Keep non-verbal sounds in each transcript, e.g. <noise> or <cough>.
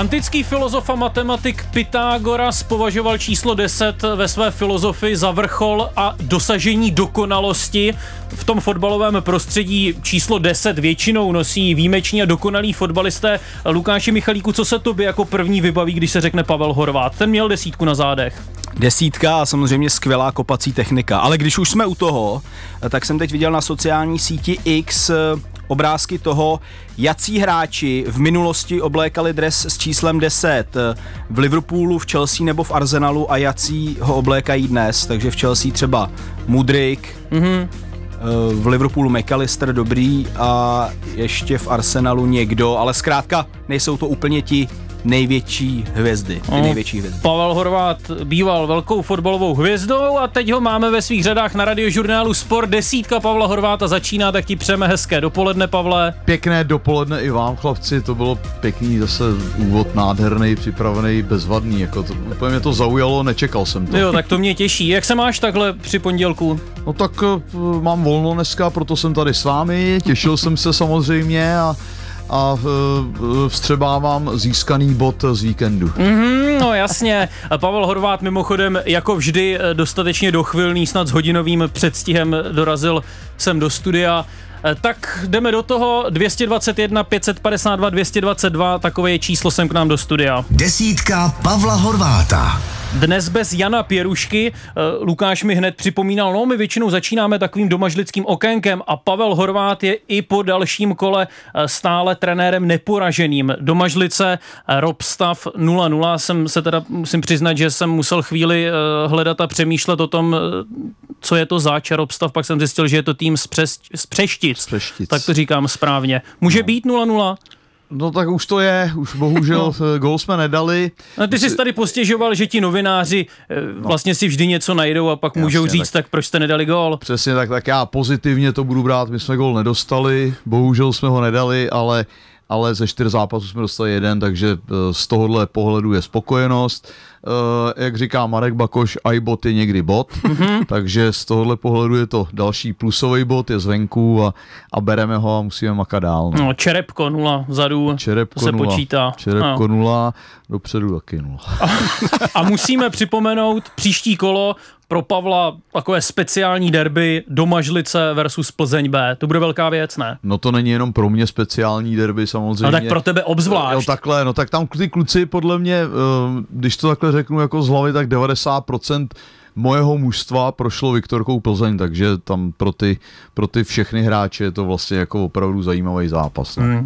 Antický filozof a matematik Pythagoras považoval číslo 10 ve své filozofii za vrchol a dosažení dokonalosti. V tom fotbalovém prostředí číslo 10 většinou nosí výjimeční a dokonalí fotbalisté. Lukáši Michalíku, co se tobě jako první vybaví, když se řekne Pavel Horvát? Ten měl desítku na zádech. Desítka a samozřejmě skvělá kopací technika. Ale když už jsme u toho, tak jsem teď viděl na sociální síti X eh, obrázky toho, jací hráči v minulosti oblékali dres s číslem 10 eh, v Liverpoolu, v Chelsea nebo v Arsenalu a jací ho oblékají dnes. Takže v Chelsea třeba Mudrik, mm-hmm. Eh, v Liverpoolu McAllister dobrý a ještě v Arsenalu někdo, ale zkrátka nejsou to úplně ti největší hvězdy. Ty no, největší hvězdy. Pavel Horvát býval velkou fotbalovou hvězdou a teď ho máme ve svých řadách na radiožurnálu Sport. Desítka Pavla Horváta začíná, tak ti přejeme hezké dopoledne, Pavle. Pěkné dopoledne i vám, chlapci, to bylo pěkný zase úvod nádherný, připravený, bezvadný, jako to, úplně mě to zaujalo, nečekal jsem to. Jo, tak to mě těší. Jak se máš takhle při pondělku? No tak eh, mám volno dneska, proto jsem tady s vámi, těšil jsem se samozřejmě a a e, e, vstřebávám získaný bod z víkendu. Mm-hmm, no jasně. Pavel Horvát mimochodem jako vždy e, dostatečně dochvilný, snad s hodinovým předstihem dorazil sem do studia. Tak jdeme do toho, 221, 552, 222, takové číslo sem k nám do studia. Desítka Pavla Horváta. Dnes bez Jana Pěrušky. Eh, Lukáš mi hned připomínal, no my většinou začínáme takovým domažlickým okénkem a Pavel Horvát je i po dalším kole eh, stále trenérem neporaženým. Domažlice, eh, Robstav 0-0. Jsem se teda, musím přiznat, že jsem musel chvíli hledat a přemýšlet o tom, co je to zač Robstav, pak jsem zjistil, že je to tým z, Přes, z Přeštic. Z Přeštic. Tak to říkám správně. Může no. být 0-0? No tak už to je, už bohužel gol <laughs> eh, jsme nedali. No ty jsi tady postěžoval, že ti novináři eh, no. vlastně si vždy něco najdou a pak Jasně, můžou říct, tak. tak proč jste nedali gol? Přesně tak, tak já pozitivně to budu brát, my jsme gol nedostali, bohužel jsme ho nedali, ale ale ze čtyř zápasů jsme dostali jeden, takže eh, z tohohle pohledu je spokojenost. Eh, jak říká Marek Bakoš, iBot je někdy bot, mhm. takže z tohohle pohledu je to další plusový bot je zvenku a, a bereme ho a musíme makat dál. No. no čerepko nula vzadu čerepko se nula, počítá. Čerepko no. nula, dopředu taky nula. A, a musíme připomenout příští kolo pro Pavla takové speciální derby Domažlice versus Plzeň B. To bude velká věc, ne? No to není jenom pro mě speciální derby samozřejmě. No tak pro tebe obzvlášť. No, jo, takhle, no tak tam ty kluci podle mě, eh, když to takhle řeknu jako z hlavy, tak 90% mojeho mužstva prošlo Viktorkou Plzeň, takže tam pro ty, pro ty všechny hráče je to vlastně jako opravdu zajímavý zápas. Mm. Uh,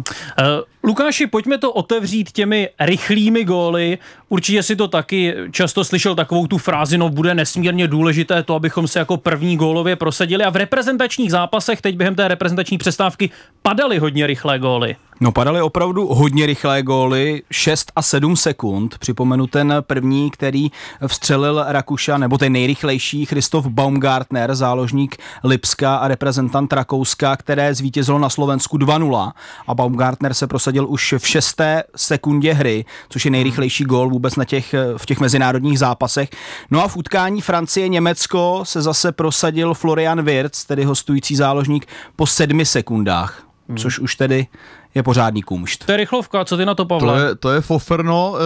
Lukáši, pojďme to otevřít těmi rychlými góly. Určitě si to taky často slyšel takovou tu frázi, no bude nesmírně důležité to, abychom se jako první gólově prosadili a v reprezentačních zápasech teď během té reprezentační přestávky padaly hodně rychlé góly. No padaly opravdu hodně rychlé góly, 6 a 7 sekund. Připomenu ten první, který vstřelil Rakuša, nebo ten nejrychlejší, Christoph Baumgartner, záložník Lipska a reprezentant Rakouska, které zvítězilo na Slovensku 2-0. A Baumgartner se prosadil už v 6. sekundě hry, což je nejrychlejší gól vůbec na těch, v těch mezinárodních zápasech. No a v utkání Francie-Německo se zase prosadil Florian Wirtz, tedy hostující záložník, po sedmi sekundách. Hmm. Což už tedy je pořádný kumšt. To je rychlovka, co ty na to, Pavle? To je, to je foferno, eh,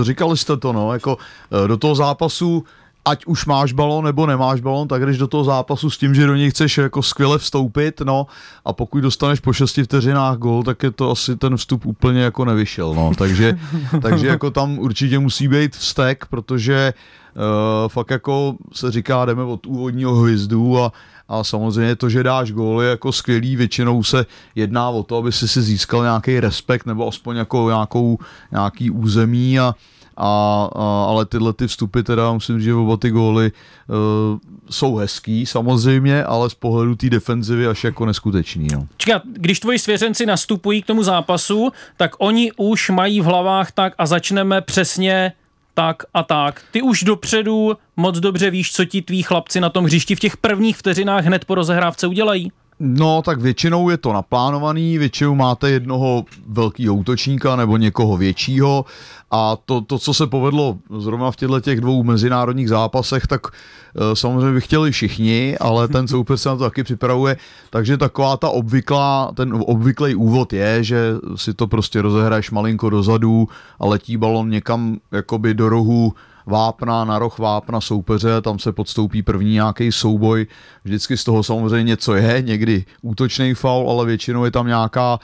eh, říkali jste to, no, jako eh, do toho zápasu ať už máš balon nebo nemáš balon, tak jdeš do toho zápasu s tím, že do něj chceš jako skvěle vstoupit, no a pokud dostaneš po šesti vteřinách gol, tak je to asi ten vstup úplně jako nevyšel, no, takže, <laughs> takže jako tam určitě musí být vztek, protože uh, fakt jako se říká, jdeme od úvodního hvězdu a, a samozřejmě to, že dáš gól, je jako skvělý. Většinou se jedná o to, aby si si získal nějaký respekt nebo aspoň jako nějakou, nějaký území a, a, a, ale tyhle ty vstupy teda musím říct, že oba ty góly uh, jsou hezký samozřejmě, ale z pohledu té defenzivy až jako neskutečný. No. Čeká, když tvoji svěřenci nastupují k tomu zápasu, tak oni už mají v hlavách tak a začneme přesně tak a tak. Ty už dopředu moc dobře víš, co ti tví chlapci na tom hřišti v těch prvních vteřinách hned po rozehrávce udělají. No, tak většinou je to naplánovaný, většinou máte jednoho velkého útočníka nebo někoho většího a to, to, co se povedlo zrovna v těchto těch dvou mezinárodních zápasech, tak eh, samozřejmě by chtěli všichni, ale ten soupeř se na to taky připravuje, takže taková ta obvyklá, ten obvyklý úvod je, že si to prostě rozehraješ malinko dozadu a letí balon někam jakoby do rohu vápna, na roh vápna soupeře, tam se podstoupí první nějaký souboj, vždycky z toho samozřejmě něco je, někdy útočný faul, ale většinou je tam nějaká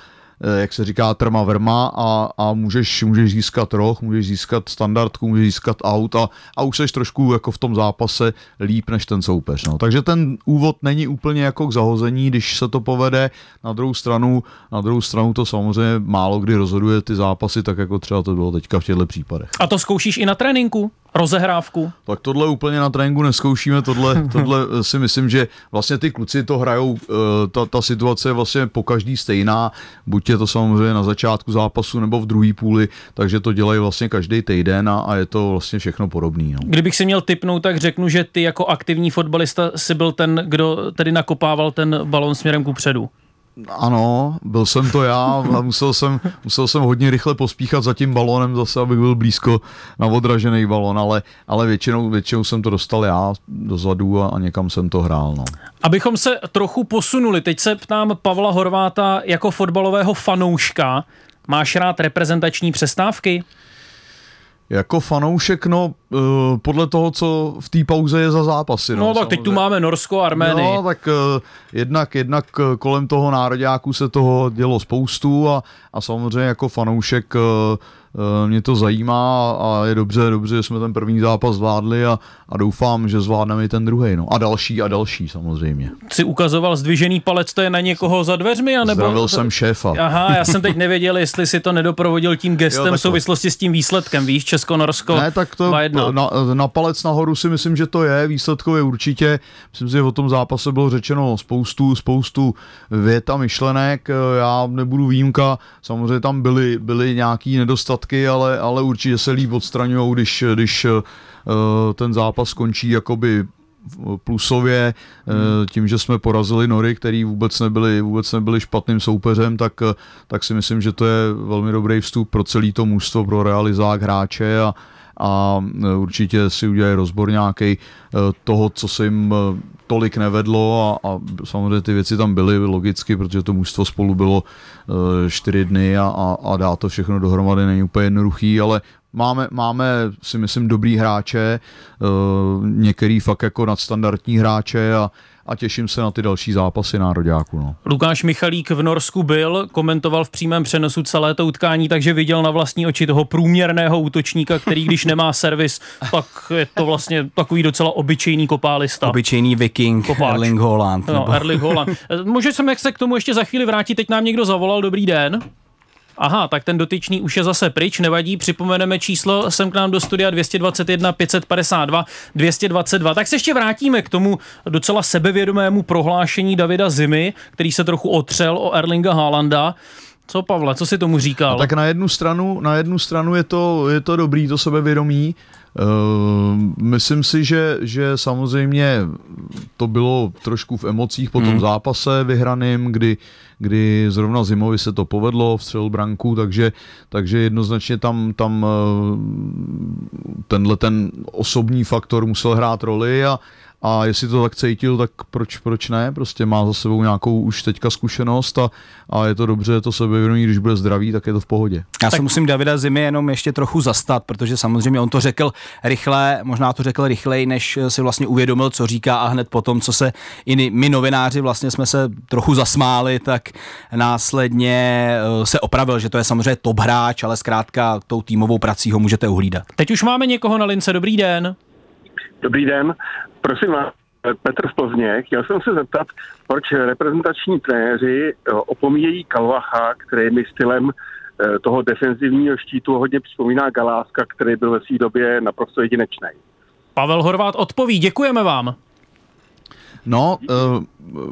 eh, jak se říká, trma vrma a, a můžeš, můžeš získat roh, můžeš získat standardku, můžeš získat aut a, a už seš trošku jako v tom zápase líp než ten soupeř. No. Takže ten úvod není úplně jako k zahození, když se to povede. Na druhou stranu, na druhou stranu to samozřejmě málo kdy rozhoduje ty zápasy, tak jako třeba to bylo teďka v těchto případech. A to zkoušíš i na tréninku? rozehrávku? Tak tohle úplně na tréninku neskoušíme, tohle, <laughs> tohle eh, si myslím, že vlastně ty kluci to hrajou, eh, ta, ta situace je vlastně po každý stejná, buď je to samozřejmě na začátku zápasu nebo v druhé půli, takže to dělají vlastně každý týden a, a je to vlastně všechno podobný. No. Kdybych si měl typnout, tak řeknu, že ty jako aktivní fotbalista si byl ten, kdo tedy nakopával ten balon směrem ku předu. Ano, byl jsem to já a musel jsem, musel jsem hodně rychle pospíchat za tím balónem zase, abych byl blízko na odražený balón, ale, ale většinou, většinou jsem to dostal já dozadu a, a někam jsem to hrál. No. Abychom se trochu posunuli, teď se ptám Pavla Horváta jako fotbalového fanouška, máš rád reprezentační přestávky? Jako fanoušek, no, uh, podle toho, co v té pauze je za zápasy. No, no tak samozřejmě. teď tu máme Norsko a Arménii. No, tak uh, jednak, jednak eh, kolem toho nároďáku se toho dělo spoustu a, a samozřejmě jako fanoušek uh, Eh, mě to zajímá a je dobře, dobře, že jsme ten první zápas zvládli a, a doufám, že zvládneme i ten druhý. No. A další a další samozřejmě. Jsi ukazoval zdvižený palec, to je na někoho za dveřmi? Anebo... Zdravil jsem šéfa. Aha, já jsem teď nevěděl, jestli si to nedoprovodil tím gestem jo, v souvislosti s tím výsledkem, víš, Česko-Norsko. Ne, tak to na, na, palec nahoru si myslím, že to je, výsledkově určitě. Myslím si, že o tom zápase bylo řečeno spoustu, spoustu vět a myšlenek. Eh, já nebudu výjimka, samozřejmě tam byly, byly nějaký nedostatky výsledky, ale, ale určitě se líp odstraňují, když, když eh, ten zápas skončí jakoby plusově, eh, hmm. tím, že jsme porazili Nory, který vůbec nebyli, vůbec nebyli špatným soupeřem, tak, eh, tak si myslím, že to je velmi dobrý vstup pro celý to můžstvo, pro realizák hráče a, a e, určitě si udělají rozbor nějaký e, toho, co se jim e, tolik nevedlo a, a samozřejmě ty věci tam byly logicky, protože to mužstvo spolu bylo čtyři dny a, a, a dá to všechno dohromady není úplně jednoduchý, ale máme, máme si myslím dobrý hráče, některý fakt jako nadstandardní hráče a a těším se na ty další zápasy nároďáku. No. Lukáš Michalík v Norsku byl, komentoval v přímém přenosu celé to utkání, takže viděl na vlastní oči toho průměrného útočníka, který když nemá servis, tak je to vlastně takový docela obyčejný kopálista. Obyčejný viking, Kopáč. Erling No, Nebo... No, Erling Haaland. Eh, Můžeme se k tomu ještě za chvíli vrátit, teď nám někdo zavolal, dobrý den. Aha, tak ten dotyčný už je zase pryč, nevadí, připomeneme číslo sem k nám do studia 221 552 222. Tak se ještě vrátíme k tomu docela sebevědomému prohlášení Davida Zimy, který se trochu otřel o Erlinga Haalanda. Co Pavle, co si tomu říkal? A no, tak na jednu stranu, na jednu stranu je to, je to dobrý, to sebevědomí, Ehm, myslím si, že, že samozřejmě to bylo trošku v emocích po tom hmm. zápase vyhraným, kdy, kdy zrovna zimovi se to povedlo, vstřel branku, takže, takže jednoznačně tam, tam ehm, tenhle ten osobní faktor musel hrát roli a, a jestli to tak cítil, tak proč, proč ne? Prostě má za sebou nějakou už teďka zkušenost a, a je to dobře, to sebevědomí, když bude zdravý, tak je to v pohodě. Já se musím Davida Zimy jenom ještě trochu zastat, protože samozřejmě on to řekl rychle, možná to řekl rychleji, než si vlastně uvědomil, co říká a hned potom, co se i my novináři vlastně jsme se trochu zasmáli, tak následně eh, se opravil, že to je samozřejmě top hráč, ale zkrátka tou týmovou prací ho můžete uhlídat. Teď už máme někoho na lince, dobrý den. Dobrý den, Prosím vás, Petr v Plzně, chtěl jsem se zeptat, proč reprezentační trenéři eh, opomíjejí Kalvacha, který mi stylem eh, toho defenzivního štítu hodně připomíná Galáska, který byl ve své době naprosto jedinečný. Pavel Horvát odpoví, děkujeme vám. No, uh,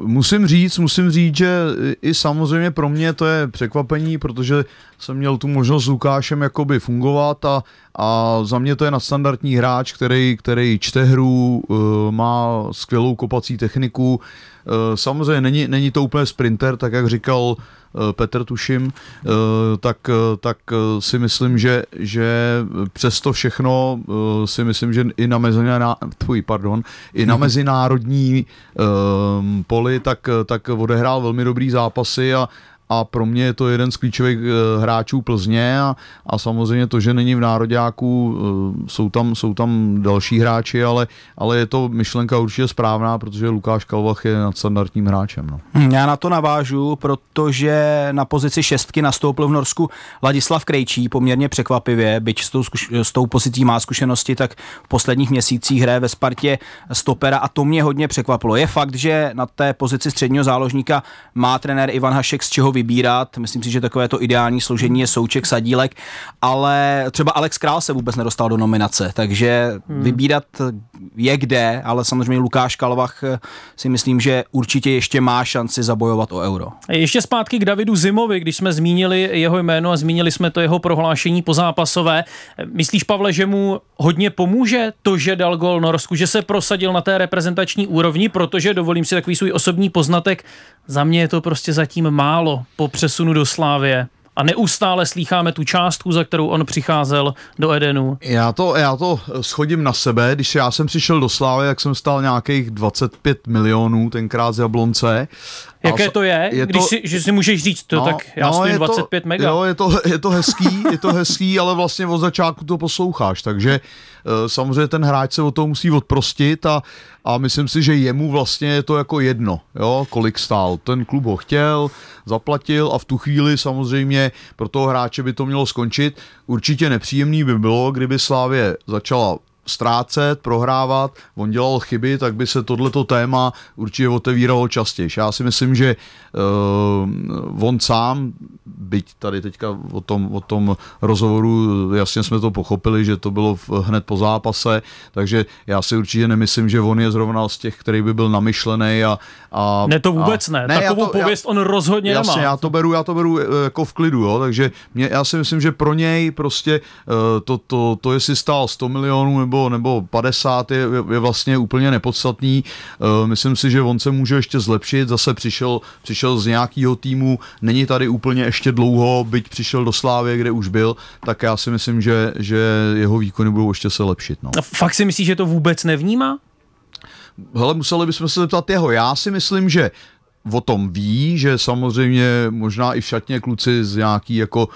musím říct, musím říct, že i samozřejmě pro mě to je překvapení, protože jsem měl tu možnost s Lukášem jakoby fungovat a, a za mě to je nadstandardní hráč, který, který čte hru, uh, má skvělou kopací techniku. Uh, samozřejmě není, není to úplně sprinter, tak jak říkal Eh, Petr Tuším, eh, tak, eh, tak si myslím, že, že přesto všechno si myslím, že i na mezinárodní, pardon, i na mhm. mezinárodní poli tak, tak odehrál velmi dobrý zápasy a, a pro mě je to jeden z klíčových eh, hráčů Plzně a, a samozřejmě to, že není v nároďáku, eh, jsou tam, jsou tam další hráči, ale, ale je to myšlenka určitě správná, protože Lukáš Kalvach je nadstandardním hráčem. No. Hm, já na to navážu, protože na pozici šestky nastoupil v Norsku Ladislav Krejčí poměrně překvapivě, byť s tou, s tou pozicí má zkušenosti, tak v posledních měsících hraje ve Spartě stopera a to mě hodně překvapilo. Je fakt, že na té pozici středního záložníka má trenér Ivan Hašek z čeho vybírat. Myslím si, že takové to ideální složení je Souček, Sadílek, ale třeba Alex Král se vůbec nedostal do nominace, takže hmm. vybírat je kde, ale samozřejmě Lukáš Kalvach eh, si myslím, že určitě ještě má šanci zabojovat o euro. Ještě zpátky k Davidu Zimovi, když jsme zmínili jeho jméno a zmínili jsme to jeho prohlášení pozápasové. Myslíš, Pavle, že mu hodně pomůže to, že dal gol Norsku, že se prosadil na té reprezentační úrovni, protože dovolím si takový svůj osobní poznatek, za mě je to prostě zatím málo po přesunu do Slávie a neustále slýcháme tu částku, za kterou on přicházel do Edenu. Já to, já to schodím na sebe. Když já jsem přišel do Slávy, jak jsem stál nějakých 25 milionů tenkrát z Jablonce Jaké to je, je když to, si, že si můžeš říct, to, no, tak já no, stojím 25 to, mega. Jo, je to, je to hezký, je to hezký, ale vlastně od začátku to posloucháš, takže eh, samozřejmě ten hráč se o to musí odprostit a, a myslím si, že jemu vlastně je to jako jedno, jo, kolik stál. Ten klub ho chtěl, zaplatil a v tu chvíli samozřejmě pro toho hráče by to mělo skončit. Určitě nepříjemný by bylo, kdyby Slávě začala ztrácet, prohrávat, on dělal chyby, tak by se tohleto téma určitě otevíralo častěji. Já si myslím, že uh, on sám, byť tady teďka o tom, o tom rozhovoru, jasně jsme to pochopili, že to bylo v, hned po zápase, takže já si určitě nemyslím, že on je zrovna z těch, který by byl namyšlený a, a Ne, to vůbec a, ne. ne. Takovou já to, pověst já, on rozhodně jasně, nemá. já to beru, já to beru eh, jako v klidu, jo, takže mě, já si myslím, že pro něj prostě uh, eh, to, to, to, to jestli stál 100 milionů nebo nebo, nebo 50 je, je vlastně úplně nepodstatný. Eh, myslím si, že on se může ještě zlepšit, zase přišel, přišel z nějakého týmu, není tady úplně ještě dlouho, byť přišel do Slávy, kde už byl, tak já si myslím, že, že jeho výkony budou ještě se lepšit. No. A fakt si myslíš, že to vůbec nevnímá? Hele, museli bychom se zeptat jeho. Já si myslím, že o tom ví, že samozřejmě možná i v šatně kluci z nějaký jako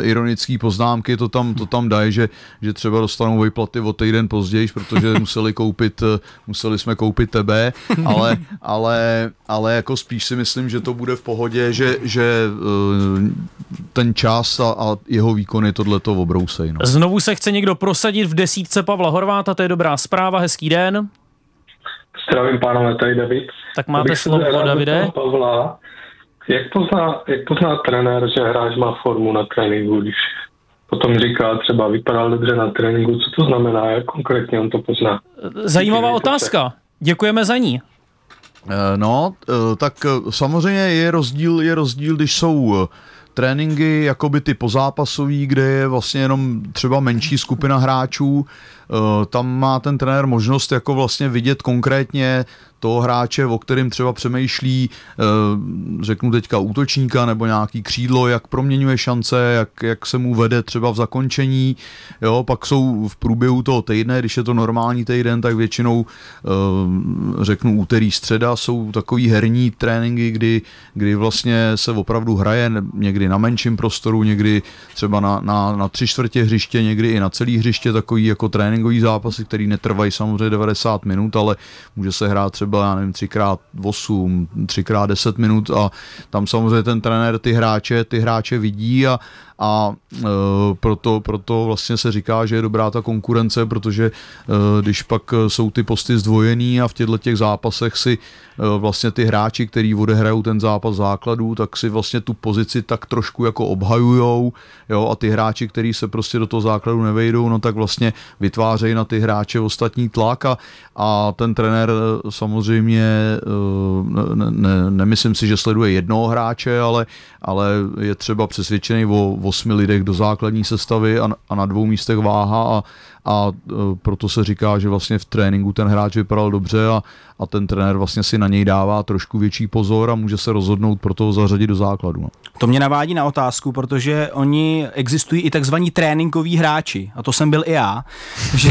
e, ironický poznámky to tam, to tam dají, že, že třeba dostanou vyplaty o týden později, protože <laughs> museli koupit, eh, museli jsme koupit tebe, ale, ale, ale jako spíš si myslím, že to bude v pohodě, že, že e, ten čas a, a jeho výkony tohle to obrousej. No. Znovu se chce někdo prosadit v desítce Pavla Horváta, to je dobrá zpráva, hezký den. Zdravím, pánové, tady David. Tak máte Abych slovo, Davide. Pavla, jak pozná, jak pozná trenér, že hráč má formu na tréninku, když potom říká třeba vypadal dobře na tréninku, co to znamená, jak konkrétně on to pozná? Zajímavá otázka, děkujeme za ní. Eh, no, eh, tak eh, samozřejmě je rozdíl, je rozdíl, když jsou tréninky jakoby ty pozápasový, kde je vlastně jenom třeba menší skupina hráčů, eh, tam má ten trenér možnost jako vlastně vidět konkrétně toho hráče, o kterým třeba přemýšlí, eh, řeknu teďka útočníka nebo nějaký křídlo, jak proměňuje šance, jak, jak se mu vede třeba v zakončení. Jo, pak jsou v průběhu toho týdne, když je to normální týden, tak většinou eh, řeknu úterý, středa jsou takový herní tréninky, kdy, kdy vlastně se opravdu hraje někdy na menším prostoru, někdy třeba na, na, na tři čtvrtě hřiště, někdy i na celý hřiště, takový jako tréninkový zápasy, který netrvají samozřejmě 90 minut, ale může se hrát třeba byla, já nevím, třikrát 8 třikrát 10 minut a tam samozřejmě ten trenér ty hráče, ty hráče vidí a a e, proto, proto vlastně se říká, že je dobrá ta konkurence, protože e, když pak e, jsou ty posty zdvojený a v těchto těch zápasech si e, vlastně ty hráči, který odehrajou ten zápas základů, tak si vlastně tu pozici tak trošku jako obhajujou jo, a ty hráči, který se prostě do toho základu nevejdou, no tak vlastně vytvářejí na ty hráče ostatní tlak a, a ten trenér e, samozřejmě e, ne, ne, nemyslím si, že sleduje jednoho hráče, ale, ale je třeba přesvědčený o, osmi lidech do základní sestavy a, a na dvou místech váha a a e, proto se říká, že vlastně v tréninku ten hráč vypadal dobře a, a ten trenér vlastně si na něj dává trošku větší pozor a může se rozhodnout pro toho zařadit do základu. No. To mě navádí na otázku, protože oni existují i takzvaní tréninkoví hráči a to jsem byl i já, <laughs> že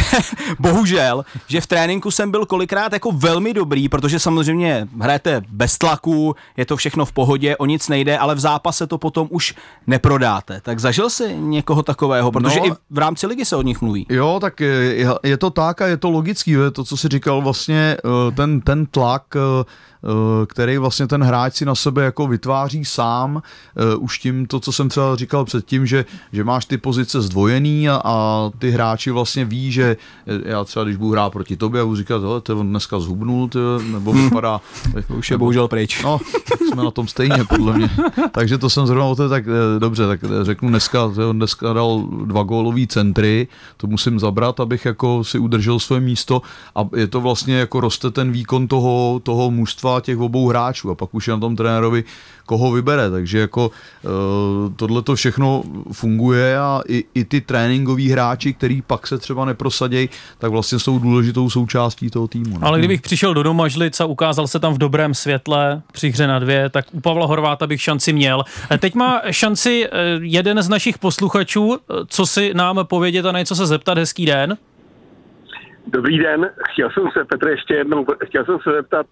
bohužel, že v tréninku jsem byl kolikrát jako velmi dobrý, protože samozřejmě hrajete bez tlaku, je to všechno v pohodě, o nic nejde, ale v zápase to potom už neprodáte. Tak zažil si někoho takového, protože no, i v rámci ligy se od nich mluví. Jo, tak eh, je, je to tak a je to logický, je to, co si říkal, vlastně eh, ten, ten tlak eh, Eh, který vlastně ten hráč si na sebe jako vytváří sám, eh, už tím to, co jsem třeba říkal předtím, že, že máš ty pozice zdvojený a, a ty hráči vlastně ví, že eh, já třeba když budu hrát proti tobě a budu říkat, hele, to on dneska zhubnul, to, nebo <laughs> vypadá... Jako už je bohužel pryč. No, jsme na tom stejně, podle mě. Takže to jsem zrovna o té tak dobře, tak řeknu dneska, on dneska dal dva gólový centry, to musím zabrat, abych jako si udržel své místo a je to vlastně jako roste ten výkon toho, toho mužstva těch obou hráčů a pak už je na tom trenérovi, koho vybere. Takže jako eh, tohle to všechno funguje a i, i ty tréninkoví hráči, který pak se třeba neprosadějí, tak vlastně jsou důležitou součástí toho týmu. Ne? No. Ale kdybych přišel do Domažlic a ukázal se tam v dobrém světle při hře na dvě, tak u Pavla Horváta bych šanci měl. Eh, teď má šanci eh, jeden z našich posluchačů, co si nám povědět a na něco se zeptat. Hezký den. Dobrý den, chtěl jsem se, Petr, ještě jednou, chtěl jsem se zeptat,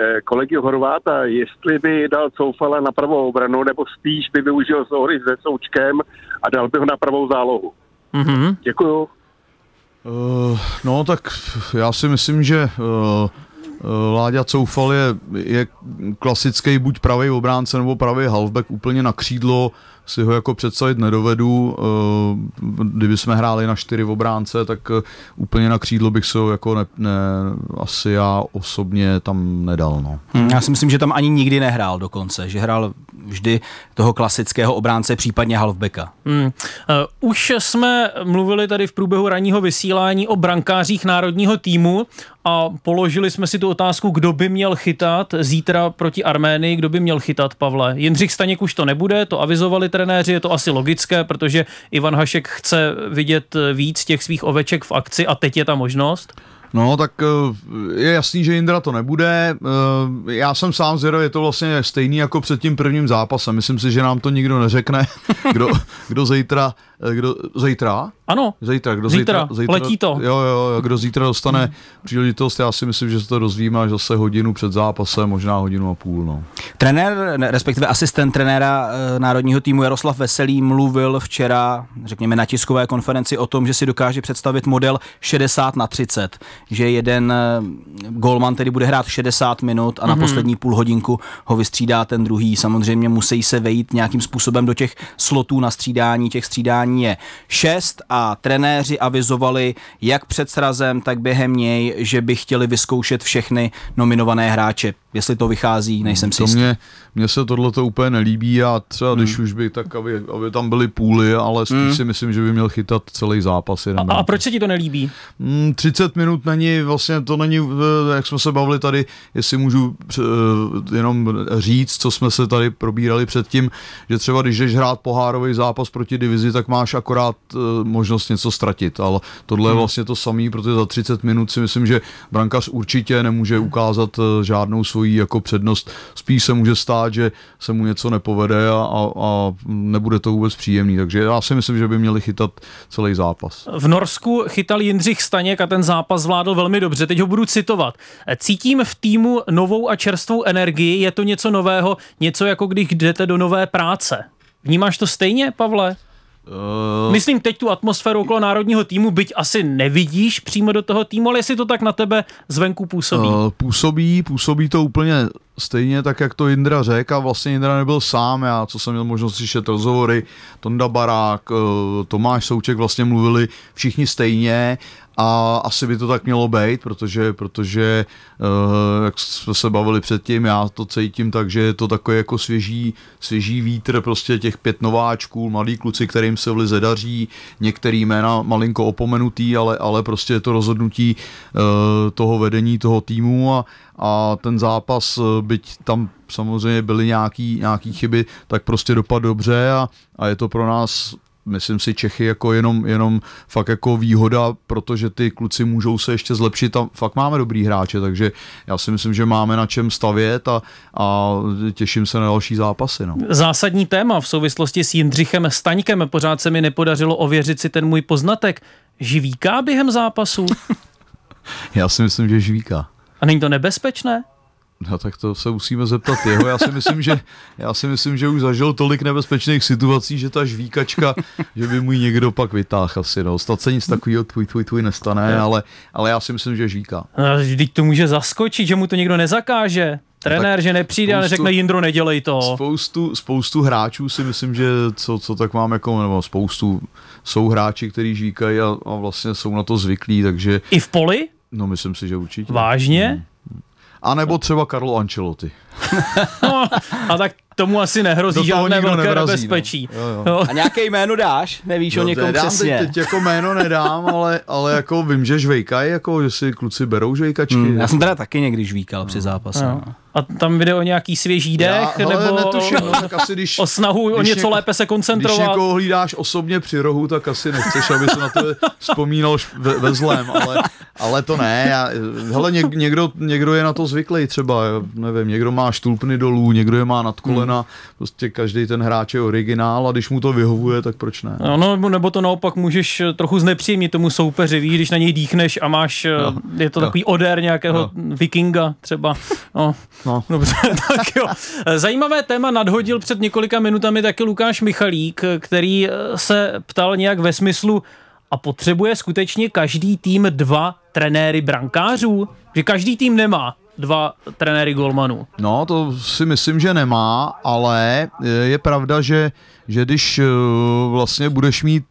Eh, kolegy Horváta, jestli by dal Coufala na pravou obranu, nebo spíš by využil z se Součkem a dal by ho na pravou zálohu. Mm-hmm. Děkuju. Uh, no tak já si myslím, že uh, Láďa Coufal je, je klasický buď pravý obránce nebo pravý halfback úplně na křídlo, si ho jako představit nedovedu. Eh, kdyby jsme hráli na čtyři v obránce, tak eh, úplně na křídlo bych se ho jako ne, ne, asi já osobně tam nedal. No. Hmm, já si myslím, že tam ani nikdy nehrál dokonce, že hrál vždy toho klasického obránce, případně halfbacka. Hmm. Eh, už jsme mluvili tady v průběhu ranního vysílání o brankářích národního týmu a položili jsme si tu otázku, kdo by měl chytat zítra proti Arménii, kdo by měl chytat, Pavle. Jindřich Staněk už to nebude, to avizovali trenéři je to asi logické, protože Ivan Hašek chce vidět víc těch svých oveček v akci a teď je ta možnost? No, tak eh, je jasný, že Indra to nebude. Eh, já jsem sám zvědavý, je to vlastně stejný jako před tím prvním zápasem. Myslím si, že nám to nikdo neřekne, <laughs> kdo, kdo zítra, eh, kdo zítra? Ano. Zítra, kdo zítra, zítra, zítra letí to. Jo, jo, kdo zítra dostane hmm. příležitost, já si myslím, že se to dozvíme až zase hodinu před zápasem, možná hodinu a půl. No. Trenér, respektive asistent trenéra národního týmu Jaroslav Veselý mluvil včera, řekněme na tiskové konferenci o tom, že si dokáže představit model 60 na 30 že jeden eh, golman tedy bude hrát 60 minut a na mm-hmm. poslední půl hodinku ho vystřídá ten druhý. Samozřejmě musí se vejít nějakým způsobem do těch slotů na střídání. Těch střídání je 6 a trenéři avizovali jak před srazem, tak během něj, že by chtěli vyzkoušet všechny nominované hráče. Jestli to vychází, nejsem si jistý. Mně se tohle to úplně nelíbí. Já třeba, hmm. když už bych, tak aby, aby tam byly půly, ale spíš hmm. si myslím, že by měl chytat celý zápas. A, a proč se ti to nelíbí? 30 hmm, minut není vlastně, to není, eh, jak jsme se bavili tady, jestli můžu eh, jenom říct, co jsme se tady probírali předtím, že třeba když jdeš hrát pohárový zápas proti divizi, tak máš akorát eh, možnost něco ztratit, ale tohle je hmm. vlastně to samé, protože za 30 minut si myslím, že brankař určitě nemůže ukázat žádnou svoji jako přednost, spíš se může stát, že se mu něco nepovede a, a, a nebude to vůbec příjemný, takže já si myslím, že by měli chytat celý zápas. V Norsku chytal Jindřich Staněk a ten zápas vládl zvládl velmi dobře. Teď ho budu citovat. Cítím v týmu novou a čerstvou energii, je to něco nového, něco jako když jdete do nové práce. Vnímáš to stejně, Pavle? Uh... Myslím teď tu atmosféru okolo národního týmu, byť asi nevidíš přímo do toho týmu, ale jestli to tak na tebe zvenku působí. Uh, působí, působí to úplně stejně tak, jak to Indra řekl a vlastně Indra nebyl sám, já co jsem měl možnost slyšet rozhovory, Tonda Barák, eh, Tomáš Souček vlastně mluvili všichni stejně a asi by to tak mělo být, protože, protože eh, jak jsme se bavili předtím, já to cítím tak, že je to takový jako svěží, svěží vítr prostě těch pět nováčků, mladí kluci, kterým se v lize daří, některý jména malinko opomenutý, ale, ale prostě je to rozhodnutí eh, toho vedení toho týmu a, a ten zápas, eh, byť tam samozřejmě byly nějaký, nějaký chyby, tak prostě dopad dobře a, a je to pro nás myslím si, Čechy jako jenom, jenom fakt jako výhoda, protože ty kluci můžou se ještě zlepšit a fakt máme dobrý hráče, takže já si myslím, že máme na čem stavět a, a těším se na další zápasy. No. Zásadní téma v souvislosti s Jindřichem Staňkem. Pořád se mi nepodařilo ověřit si ten můj poznatek. Živíká během zápasu? <laughs> já si myslím, že živíká. A není to nebezpečné? No tak to se musíme zeptat jeho. Já si myslím, že, já si myslím, že už zažil tolik nebezpečných situací, že ta žvíkačka, že by mu někdo pak vytáhl asi. No. Stát se nic takového tvůj, tvůj, tvůj nestane, ale, ale já si myslím, že žvíká. No, vždyť to může zaskočit, že mu to někdo nezakáže. Trenér, no že nepřijde spoustu, a řekne Jindro, nedělej to. Spoustu, spoustu hráčů si myslím, že co, co tak mám jako, nebo spoustu jsou hráči, kteří žvíkají a, a vlastně jsou na to zvyklí, takže... I v poli? No myslím si, že určitě. Vážně? Hmm. A nebo třeba Karlo Ancelotti. no, a tak tomu asi nehrozí žádné velké nevrazí, no. nebezpečí. No. Jo, jo. No. A nějaké jméno dáš? Nevíš no, o někom nedám, přesně. Teď, teď jako jméno nedám, ale, ale jako vím, že žvejkají, jako, že si kluci berou žvejkačky. Mm, já jsem teda taky někdy žvíkal no. při zápase. No. A tam jde o nějaký svěží dech? Já, nebo netuším, no, tak asi když, o snahu když o něco něko, lépe se koncentrovat? Když někoho hlídáš osobně při rohu, tak asi nechceš, aby se na to vzpomínal ve, ve zlém, ale, ale to ne. Já, hele, něk, někdo, někdo je na to zvyklý třeba, nevím, někdo má štulpny dolů, někdo je má nad kolenou, kolena, prostě každý ten hráč je originál a když mu to vyhovuje, tak proč ne? No, no nebo to naopak můžeš eh, trochu znepříjemnit tomu soupeři, víš, když na něj dýchneš a máš, eh, jo, je to jo. takový odér nějakého jo. vikinga třeba. No, no. <laughs> Dobře, tak jo. Zajímavé téma nadhodil před několika minutami taky Lukáš Michalík, který eh, se ptal nějak ve smyslu, a potřebuje skutečně každý tým dva trenéry brankářů? Že každý tým nemá dva trenéry golmanů. No, to si myslím, že nemá, ale e, je pravda, že, že když e, vlastně budeš mít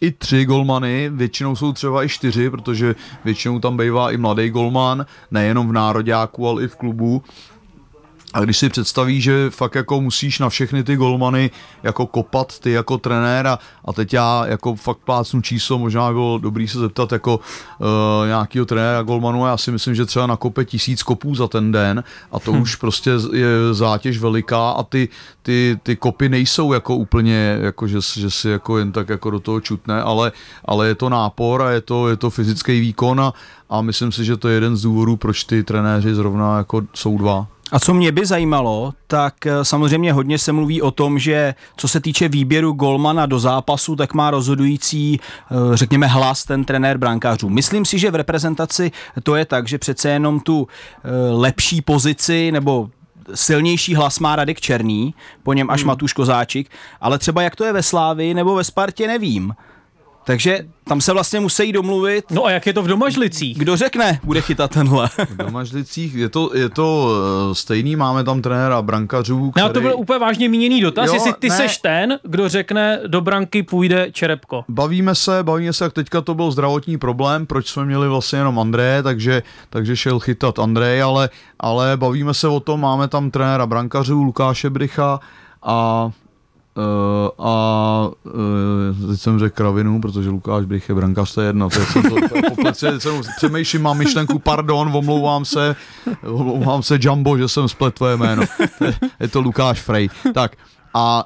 i tři golmany, většinou jsou třeba i čtyři, protože většinou tam bývá i mladý golman, nejenom v nároďáku, ale i v klubu, a když si představí, že fakt jako musíš na všechny ty golmany jako kopat, ty jako trenér a, a teď já jako fakt plácnu číslo, možná by bylo dobrý se zeptat jako uh, eh, nějakého trenéra golmanu a já si myslím, že třeba nakope tisíc kopů za ten den a to hmm. už prostě je zátěž veliká a ty, ty, ty kopy nejsou jako úplně, jako že, že si jako jen tak jako do toho čutne, ale, ale je to nápor a je to, je to fyzický výkon a, a myslím si, že to je jeden z důvodů, proč ty trenéři zrovna jako jsou dva. A co mě by zajímalo, tak eh, samozřejmě hodně se mluví o tom, že co se týče výběru golmana do zápasu, tak má rozhodující, eh, řekněme, hlas ten trenér brankářů. Myslím si, že v reprezentaci to je tak, že přece jenom tu eh, lepší pozici nebo silnější hlas má Radek Černý, po něm až hmm. Matuš Kozáčik, ale třeba jak to je ve Slávi nebo ve Spartě, nevím. Takže tam se vlastně musí domluvit. No a jak je to v Domažlicích? Kdo řekne, bude chytat tenhle. v Domažlicích je to, je to eh, stejný, máme tam trenéra brankařů, který... No to byl úplně vážně míněný dotaz, jo, jestli ty ne. seš ten, kdo řekne, do branky půjde Čerepko. Bavíme se, bavíme se, jak teďka to byl zdravotní problém, proč jsme měli vlastně jenom Andreje, takže, takže šel chytat Andrej, ale, ale bavíme se o tom, máme tam trenéra brankařů, Lukáše Brycha, a Uh, a uh, teď jsem řekl kravinu, protože Lukáš Bych je brankář, to je jedno. To to, jsem, přemýšlím, mám myšlenku, pardon, omlouvám se, omlouvám se Jumbo, že jsem splet tvoje jméno. Je to Lukáš Frej. Tak, a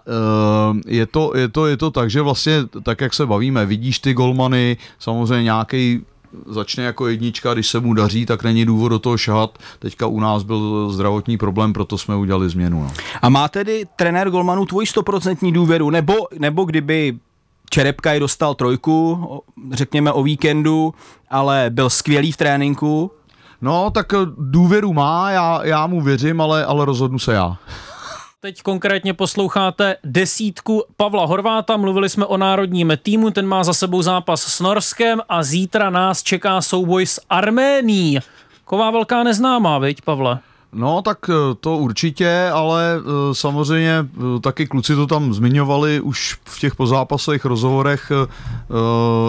uh, je, to, je, to, je to tak, že vlastně tak, jak se bavíme, vidíš ty golmany, samozřejmě nějaký začne jako jednička, když se mu daří, tak není důvod do toho šahat. Teďka u nás byl zdravotní problém, proto jsme udělali změnu. No. A má tedy trenér Golmanu tvoji stoprocentní důvěru, nebo, nebo kdyby Čerepka je dostal trojku, řekněme o víkendu, ale byl skvělý v tréninku. No, tak důvěru má, já, já mu věřím, ale, ale rozhodnu se já. Teď konkrétně posloucháte desítku Pavla Horváta, mluvili jsme o národním týmu, ten má za sebou zápas s Norskem a zítra nás čeká souboj s Arménií. Ková velká neznámá, viď Pavle? No tak eh, to určitě, ale eh, samozřejmě eh, taky kluci to tam zmiňovali už v těch pozápasových rozhovorech.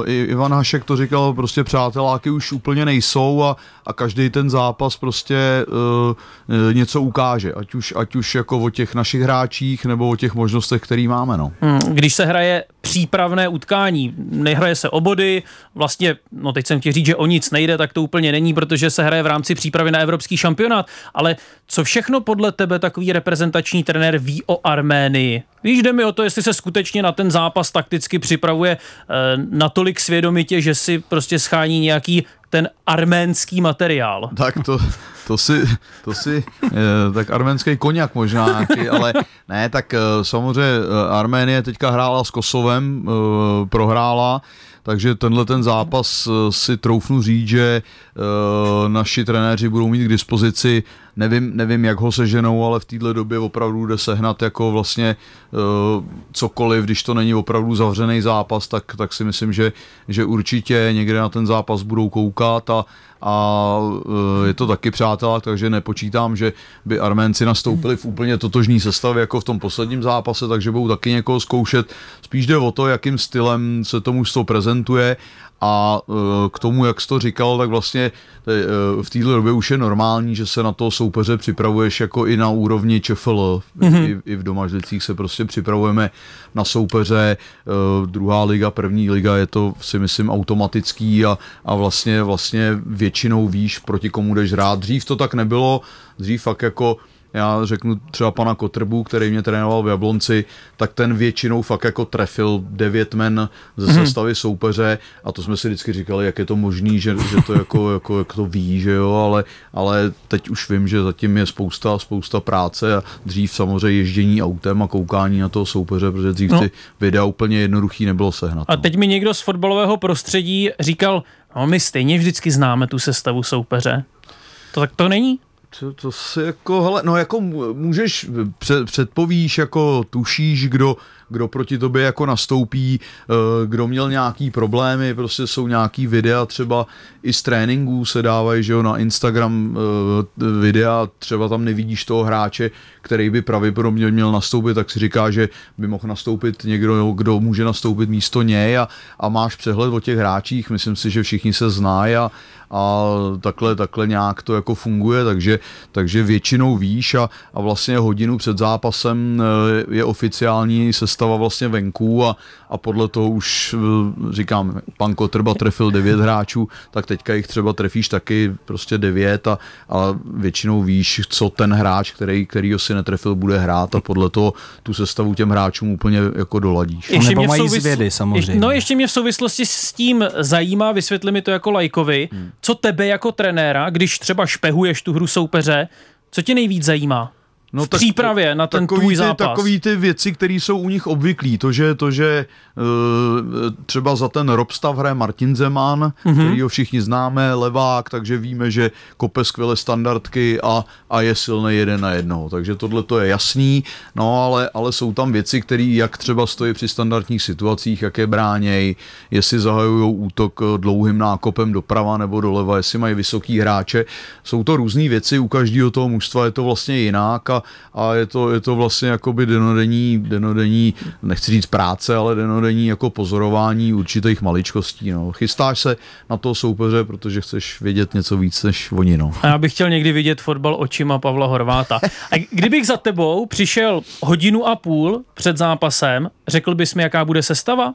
Ivan Hašek to říkal, prostě přáteláky už úplně nejsou a, a každý ten zápas prostě něco ukáže, ať už, ať už jako o těch našich hráčích nebo o těch možnostech, které máme. No. Hmm, když se hraje přípravné utkání, nehraje se o body, vlastně, no teď jsem ti říct, že o nic nejde, tak to úplně není, protože se hraje v rámci přípravy na evropský šampionát, ale co všechno podle tebe takový reprezentační trenér ví o Arménii? Víš, jde mi o to, jestli se skutečně na ten zápas takticky připravuje e, natolik svědomitě, že si prostě schání nějaký ten arménský materiál. Tak to, to si, to si e, tak arménský koněk možná nějaký, ale ne, tak e, samozřejmě Arménie teďka hrála s Kosovem, e, prohrála, takže tenhle ten zápas si troufnu říct, že naši trenéři budou mít k dispozici Nevím, nevím, jak ho seženou, ale v této době opravdu jde sehnat jako vlastně uh, cokoliv, když to není opravdu zavřený zápas, tak, tak si myslím, že, že určitě někde na ten zápas budou koukat a, a eh, je to taky přátelák, takže nepočítám, že by Arménci nastoupili v úplně totožní sestavě jako v tom posledním zápase, takže budou taky někoho zkoušet. Spíš jde o to, jakým stylem se to mužstvo prezentuje a e, k tomu, jak jsi to říkal, tak vlastně e, v této době už je normální, že se na to soupeře připravuješ jako i na úrovni ČFL. Mm-hmm. I, I v domažlicích se prostě připravujeme na soupeře. E, druhá liga, první liga je to si myslím automatický a, a vlastně, vlastně většinou víš, proti komu jdeš rád. Dřív to tak nebylo, dřív fakt jako já řeknu třeba pana Kotrbu, který mě trénoval v Jablonci, tak ten většinou fakt jako trefil devět men ze mhm. sestavy hmm. soupeře a to jsme si vždycky říkali, jak je to možný, že, že to jako, jako, jak to ví, že jo, ale, ale teď už vím, že zatím je spousta, spousta práce a dřív samozřejmě ježdění autem a koukání na toho soupeře, protože dřív no. ty videa úplně jednoduchý nebylo sehnat. A no. teď mi někdo z fotbalového prostředí říkal, no my stejně vždycky známe tu sestavu soupeře. To tak to není? To, to si jako, hele, no jako můžeš, eh, před, předpovíš, jako tušíš, kdo kdo proti tobě jako nastoupí, eh, kdo měl nějaký problémy, prostě jsou nějaký videa třeba i z tréninků se dávají, že jo, na Instagram eh, videa, třeba tam nevidíš toho hráče, který by pravděpodobně měl nastoupit, tak si říká, že by mohl nastoupit někdo, kdo může nastoupit místo něj a, a máš přehled o těch hráčích, myslím si, že všichni se znají a, a takhle, takhle nějak to jako funguje, takže, takže většinou víš a, a vlastně hodinu před zápasem eh, je oficiální se sestava vlastně venku a, a podle toho už eh, říkám, pan Kotrba trefil devět hráčů, tak teďka jich třeba trefíš taky prostě devět, a, a většinou víš, co ten hráč, který, který ho si netrefil, bude hrát a podle toho tu sestavu těm hráčům úplně jako doladíš. Ještě Nebo mě mají souvisl... zvědy samozřejmě. Ještě, no ještě mě v souvislosti s tím zajímá, vysvětli mi to jako lajkovi, hmm. co tebe jako trenéra, když třeba špehuješ tu hru soupeře, co tě nejvíc zajímá? No v tak, přípravě na ten tvůj ty, zápas. Takový ty věci, které jsou u nich obvyklí, to že, to, že Eh, třeba za ten Robstav hraje Martin Zeman, mm-hmm. který ho všichni známe, levák, takže víme, že kope skvěle standardky a, a je silný jeden na jednoho. Takže tohle to je jasný, no ale, ale jsou tam věci, které jak třeba stojí při standardních situacích, jak je bráněj, jestli zahajují útok eh, dlouhým nákopem doprava nebo doleva, jestli mají vysoký hráče. Jsou to různé věci, u každého toho mužstva je to vlastně jinak a, a je, to, je to vlastně jakoby denodenní, denodenní, nechci říct práce, ale denodenní jednodenní jako pozorování určitých maličkostí. No. Chystáš se na to soupeře, protože chceš vědět něco víc než oni. No. A já bych chtěl někdy vidět fotbal očima Pavla Horváta. A kdybych za tebou přišel hodinu a půl před zápasem, řekl bys mi, jaká bude sestava?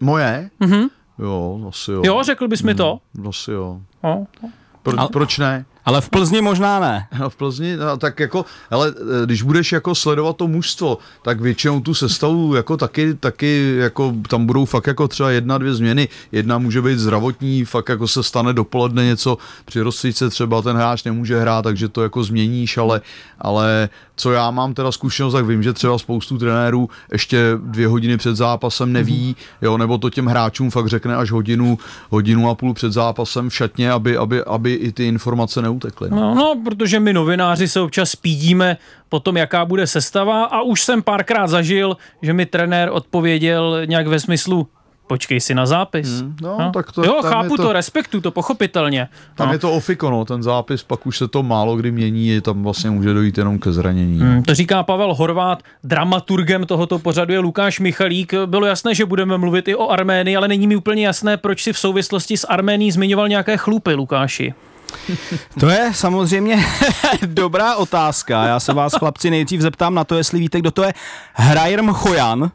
Moje? Mhm. Jo, asi jo. Jo, řekl bys mi to? Mm, asi jo. No, no. Pro, proč ne? Ale v Plzni možná ne. <laughs> No, v Plzni, no, tak jako, ale eh, když budeš jako sledovat to mužstvo, tak většinou tu sestavu jako taky, taky jako tam budou fakt jako třeba jedna, dvě změny. Jedna může být zdravotní, fakt jako se stane dopoledne něco, při rozstříce třeba ten hráč nemůže hrát, takže to jako změníš, ale, ale co já mám teda zkušenost, tak vím, že třeba spoustu trenérů ještě dvě hodiny před zápasem neví, mhm. jo, nebo to těm hráčům fakt řekne až hodinu, hodinu a půl před zápasem v šatně, aby, aby, aby i ty informace neu neutekli. No. no. No, protože my novináři se občas pídíme po tom, jaká bude sestava a už jsem párkrát zažil, že mi trenér odpověděl nějak ve smyslu Počkej si na zápis. Hmm, no, no. Tak to, jo, chápu to, to, respektu to, pochopitelně. Tam no. je to ofiko, no, ten zápis, pak už se to málo kdy mění, je tam vlastně může dojít jenom ke zranění. Hmm, no. to říká Pavel Horvát, dramaturgem tohoto pořadu je Lukáš Michalík. Bylo jasné, že budeme mluvit i o Arménii, ale není mi úplně jasné, proč si v souvislosti s Arménií zmiňoval nějaké chlupy, Lukáši. <laughs> To je samozřejmě <laughs> dobrá otázka. Já se vás, chlapci, nejdřív zeptám na to, jestli víte, kdo to je. Hrajer Mchojan.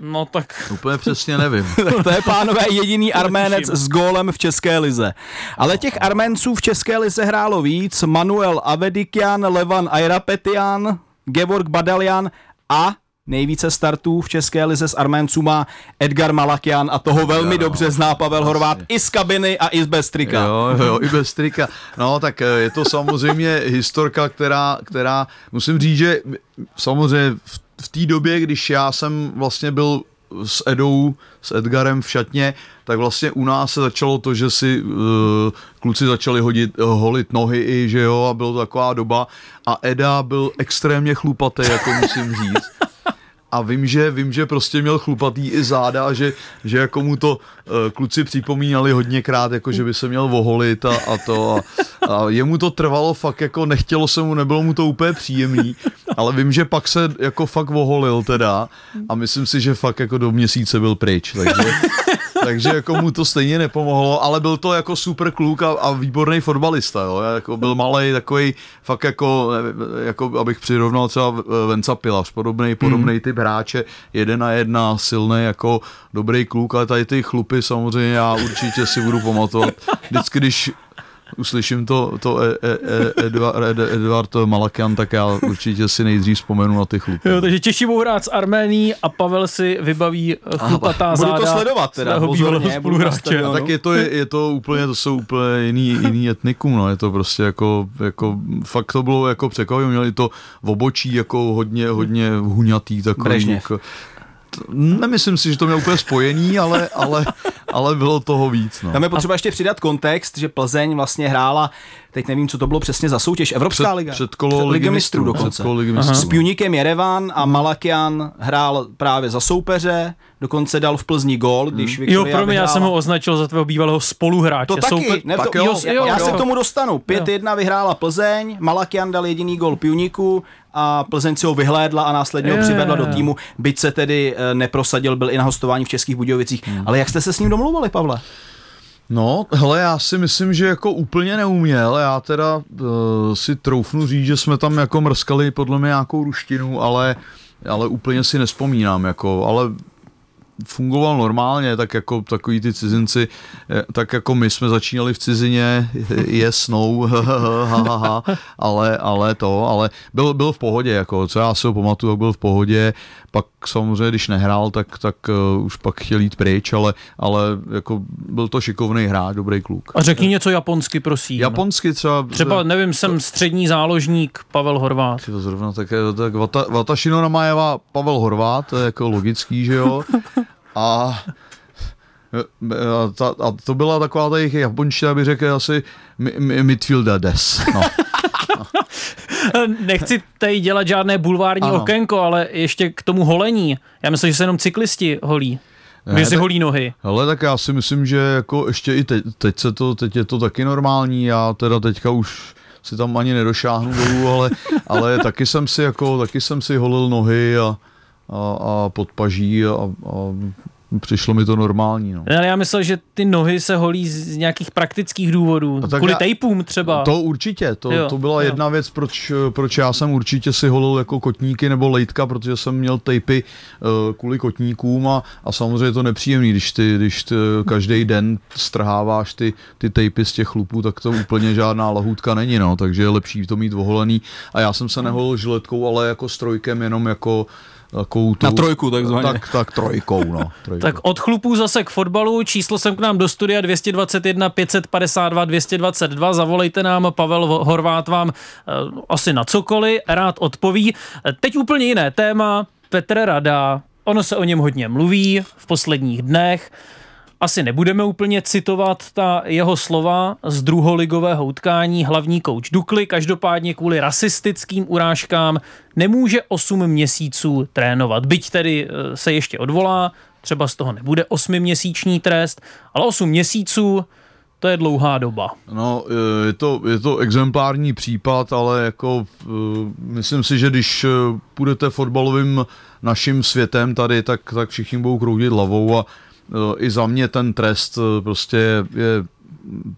No tak... Úplně přesně nevím. <laughs> to je, pánové, jediný arménec s gólem v České lize. Ale těch arménců v České lize hrálo víc. Manuel Avedikian, Levan Airapetian, Georg Badalian a Nejvíce startů v České lize s Arménců má Edgar Malakian a toho velmi jo, dobře no, zná Pavel vlastně. Horvát i z kabiny a i z Bestrika. Jo, jo, i Bestrika. No, tak eh, je to samozřejmě historka, která, která musím říct, že samozřejmě v, v té době, když já jsem vlastně byl s Edou, s Edgarem v šatně, tak vlastně u nás se začalo to, že si uh, kluci začali hodit, uh, holit nohy i, že jo, a byla to taková doba a Eda byl extrémně chlupatý, jako musím říct a vím, že, vím, že prostě měl chlupatý i záda a že, že jako mu to uh, kluci připomínali hodněkrát, jako že by se měl voholit a, a to a, a jemu to trvalo fakt jako nechtělo se mu, nebylo mu to úplně příjemný, ale vím, že pak se jako fakt voholil teda a myslím si, že fakt jako do měsíce byl pryč, takže takže jako mu to stejně nepomohlo, ale byl to jako super kluk a, a výborný fotbalista, jo. Jako byl malý takový fakt jako, jako, abych přirovnal třeba eh, Venca Pilař, podobný, mhm. podobný mm. typ hráče, jeden na jedna, silný jako dobrý kluk, ale tady ty chlupy samozřejmě já určitě si budu pamatovat. Vždycky, když uslyším to, to e, e, e, Eduard, Ed, Eduard Malakian, tak já určitě si nejdřív vzpomenu na ty chlupy. Jo, takže Češi budou hrát s Arménií a Pavel si vybaví chlupatá záda. Budu to sledovat teda, pozorně, spoluhráče. No. Tak je to, je, je to úplně, to jsou úplně jiný, jiný etnikum, no, je to prostě jako, jako fakt to bylo jako překvapivé, měli to v obočí jako hodně, hodně huňatý takový. Brežněv. Jako, nemyslím si, že to měl úplně spojený, ale, ale, ale bylo toho víc. No. Tam je potřeba ještě přidat kontext, že Plzeň vlastně hrála, teď nevím, co to bylo přesně za soutěž, Evropská před, liga. Před kolo Ligy mistrů dokonce. kolo Ligy mistrů. S Pjunikem Jerevan a Malakian hrál právě za soupeře, dokonce dal v Plzni gól, když hmm. Jo, pro mě, já jsem ho označil za tvého bývalého spoluhráče. To taky, Soupe... ne, to, tak jo, jo, jo, já jo. se k tomu dostanu. 5-1 vyhrála Plzeň, Malakian dal jediný gól Pioniku a Plzeň si ho vyhlédla a následně ho přivedla do týmu, byť se tedy eh, neprosadil, byl i na hostování v Českých Budějovicích. Hmm. Ale jak jste se s ním domluvali, Pavle? No, hele, já si myslím, že jako úplně neuměl, já teda uh, si troufnu říct, že jsme tam jako mrskali podle mě nějakou ruštinu, ale ale úplně si nespomínám, jako, ale fungoval normálně, tak jako takový ty cizinci, eh, tak jako my jsme začínali v cizině, eh, je snou, <laughs> ha, ha, ha, ale, ale to, ale byl, byl v pohodě, jako co já si ho pamatuju, byl v pohodě, pak samozřejmě, když nehrál, tak, tak uh, už pak chtěl jít pryč, ale, ale jako byl to šikovný hráč, dobrý kluk. A řekni něco japonsky, prosím. Japonsky třeba... Třeba, nevím, jsem to... střední záložník Pavel Horvát. Ty to zrovna tak, tak Vata, Vatašino Namajeva, Pavel Horvát, to je jako logický, že jo? A a, ta, a to byla taková ta jejich japonština, bych řekl asi midfielder des. No. <laughs> Nechci tady dělat žádné bulvární ano. okénko, ale ještě k tomu holení. Já myslím, že se jenom cyklisti holí. Ne, si holí nohy. Ale tak já si myslím, že jako ještě i teď, teď, se to, teď je to taky normální. Já teda teďka už si tam ani nedošáhnu dolů, ale, <laughs> ale taky jsem si jako, taky jsem si holil nohy a, a, a podpaží a, a Přišlo mi to normální. No. Ale já myslel, že ty nohy se holí z nějakých praktických důvodů. No a Kvůli já, tejpům třeba. To určitě. To, jo, to byla jo. jedna věc, proč, proč já jsem určitě si holil jako kotníky nebo lejtka, protože jsem měl tejpy uh, kvůli kotníkům a, a samozřejmě je to nepříjemný, když ty, když ty každý den strháváš ty, ty tejpy z těch chlupů, tak to úplně žádná lahůdka není, no, takže je lepší to mít oholený. A já jsem se neholil žiletkou, ale jako strojkem, jenom jako takovou tu, Na trojku takzvaně. Tak, tak trojkou, no. <laughs> Trojkou. tak od chlupů zase k fotbalu, číslo jsem k nám do studia 221 552 222, zavolejte nám, Pavel Horvát vám eh, asi na cokoliv, rád odpoví. Teď úplně jiné téma, Petr Rada, ono se o něm hodně mluví v posledních dnech, asi nebudeme úplně citovat ta jeho slova z druholigového utkání hlavní kouč Dukly, každopádně kvůli rasistickým urážkám nemůže 8 měsíců trénovat. Byť tedy eh, se ještě odvolá, třeba z toho nebude 8 měsíční trest, ale 8 měsíců to je dlouhá doba. No, eh, je to, je to exemplární případ, ale jako eh, myslím si, že když půjdete fotbalovým naším světem tady, tak, tak všichni budou kroutit hlavou a i za mě ten trest eh, prostě je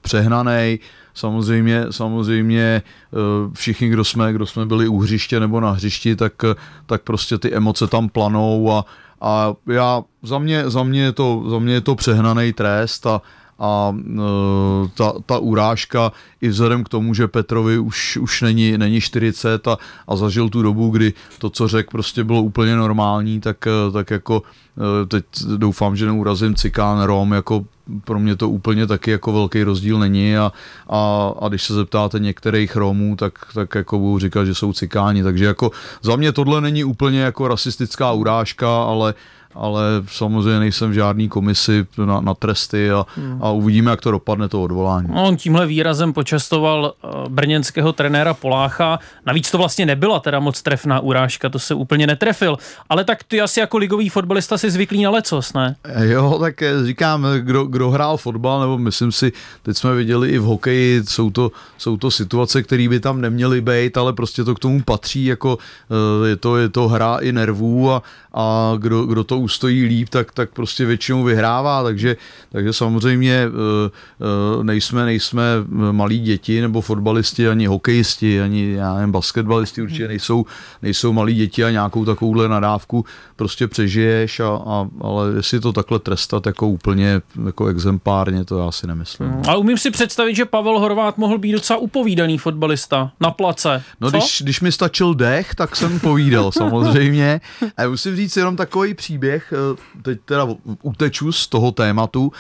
přehnaný. Samozřejmě, samozřejmě eh, všichni, kdo jsme, kdo jsme byli u hřiště nebo na hřišti, tak, eh, tak prostě ty emoce tam planou a, a já, za mě, za mě, je to, za mě je to přehnaný trest a, a e, ta, ta urážka i vzhledem k tomu, že Petrovi už, už není, není 40 a, a zažil tu dobu, kdy to, co řekl, prostě bylo úplně normální, tak, e, tak jako e, teď doufám, že neurazím Cikán, Rom, jako pro mě to úplně taky jako velký rozdíl není a, a, a když se zeptáte některých Romů, tak, tak jako budou říkat, že jsou cikáni, takže jako za mě tohle není úplně jako rasistická urážka, ale, ale samozřejmě nejsem v žádný komisi na, na tresty a, hmm. a uvidíme, jak to dopadne to odvolání. No, on tímhle výrazem počastoval eh, brněnského trenéra Polácha. Navíc to vlastně nebyla teda moc trefná urážka, to se úplně netrefil. Ale tak ty asi jako ligový fotbalista si zvyklý na lecos, ne? Jo, tak eh, říkám, kdo, kdo hrál fotbal, nebo myslím si, teď jsme viděli i v hokeji, jsou to, jsou to situace, které by tam neměly být, ale prostě to k tomu patří, jako eh, je to, je to hra i nervů a, a kdo, kdo to ustojí líp, tak, tak prostě většinou vyhrává, takže, takže samozřejmě eh, eh, nejsme, nejsme malí děti nebo fotbalisti, ani hokejisti, ani já nevím, basketbalisti určitě nejsou, nejsou malí děti a nějakou takovouhle nadávku prostě přežiješ, a, a, ale jestli to takhle trestat jako úplně jako exemplárně, to já si nemyslím. No. Ale umím si představit, že Pavel Horvát mohl být docela upovídaný fotbalista na place. No když, když mi stačil dech, tak jsem povídal <laughs> samozřejmě. A musím říct jenom takový příběh, příběh, eh, teď teda uteču z toho tématu,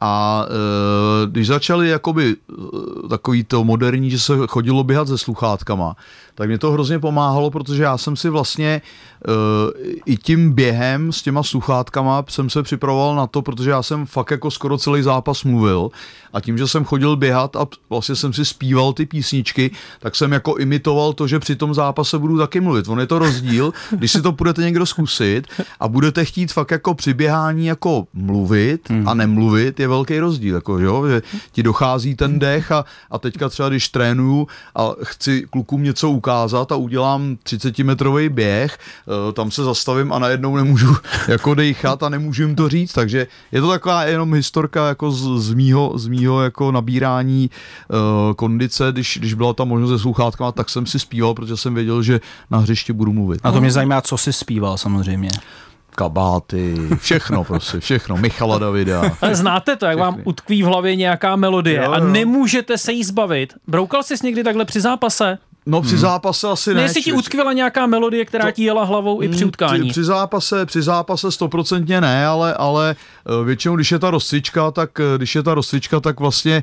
a e, když začali jakoby e, takový to moderní, že se chodilo běhat se sluchátkama, tak mě to hrozně pomáhalo, protože já jsem si vlastně e, i tím během s těma sluchátkama jsem se připravoval na to, protože já jsem fakt jako skoro celý zápas mluvil a tím, že jsem chodil běhat a vlastně jsem si zpíval ty písničky, tak jsem jako imitoval to, že při tom zápase budu taky mluvit. On je to rozdíl, když si to budete někdo zkusit a budete chtít fakt jako při běhání jako mluvit a nemluvit, je velký rozdíl, jako, jo? že ti dochází ten dech a, a teďka třeba, když trénuju a chci klukům něco ukázat a udělám 30-metrový běh, eh, tam se zastavím a najednou nemůžu <laughs> jako dejchat a nemůžu jim to říct, takže je to taková jenom historka jako z, z mýho, z mýho jako nabírání uh, kondice, když, když byla ta možnost se sluchátkama, tak jsem si zpíval, protože jsem věděl, že na hřišti budu mluvit. A to mě zajímá, co si zpíval samozřejmě kabáty, všechno prostě, všechno. Michala Davida. Ale znáte to, jak všechny. vám utkví v hlavě nějaká melodie jo, jo. a nemůžete se jí zbavit. Broukal jsi někdy takhle při zápase? No při hmm. zápase asi ne. jestli ti utkvila nějaká melodie, která to, ti jela hlavou i při hmm, utkání. Při, při zápase, při zápase stoprocentně ne, ale, ale Eh, většinou, když je ta rozcvička, tak, eh, když je ta rozcvička, tak vlastně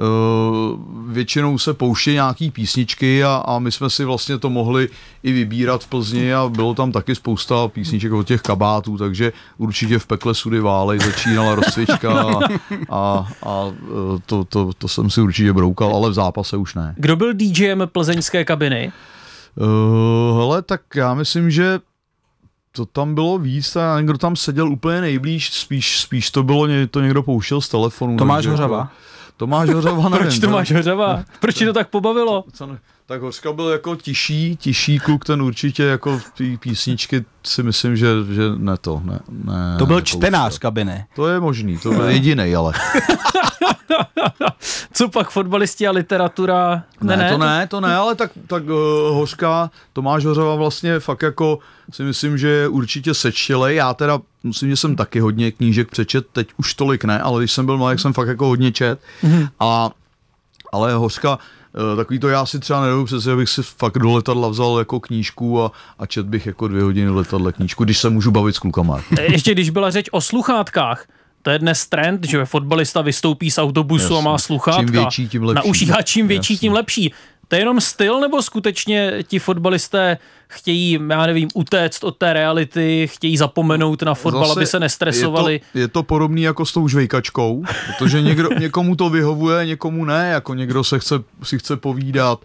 eh, většinou se pouštějí nějaký písničky a, a my jsme si vlastně to mohli i vybírat v Plzni a bylo tam taky spousta písniček od těch kabátů, takže určitě v pekle sudy válej začínala rozcvička a, a, a to, to, to jsem si určitě broukal, ale v zápase už ne. Kdo byl DJem plzeňské kabiny? Uh, hele, tak já myslím, že to tam bylo víc a někdo tam seděl úplně nejblíž, spíš, spíš to bylo, to někdo pouštěl z telefonu. Tomáš jako Hořava. To, Tomáš Hořava, <laughs> nevím. Proč Tomáš no. Hořava? Proč ti to tak pobavilo? Co, co tak Hořka byl jako tiší, tiší kluk, ten určitě jako v té písničky si myslím, že, že ne to, ne, ne To byl jako čtenář kabiny. To je možný, to byl jediný, ale. <laughs> Co pak fotbalisti a literatura? Ne, ne, to ne, to ne, ale tak, tak uh, Hořka, Tomáš Hořava vlastně fakt jako si myslím, že je určitě sečtěle. Já teda myslím, že jsem taky hodně knížek přečet, teď už tolik ne, ale když jsem byl malý, jsem fakt jako hodně čet. Mhm. A, ale Hořka, Eh, takový to já si třeba nedovedu přece, abych si fakt do letadla vzal jako knížku a, a čet bych jako dvě hodiny v letadle knížku, když se můžu bavit s klukama. <laughs> Eh, ještě když byla řeč o sluchátkách, to je dnes trend, že fotbalista vystoupí z autobusu Jasně. a má sluchátka. Čím větší, tím lepší. Na uších a čím větší, Jasně. tím lepší. To je jenom styl, nebo skutečně ti fotbalisté chtějí, já nevím, utéct od té reality, chtějí zapomenout na fotbal, Zase aby se nestresovali? Je to, je to podobný jako s tou žvejkačkou, protože někdo, <laughs> někomu to vyhovuje, někomu ne, jako někdo se chce, si chce povídat,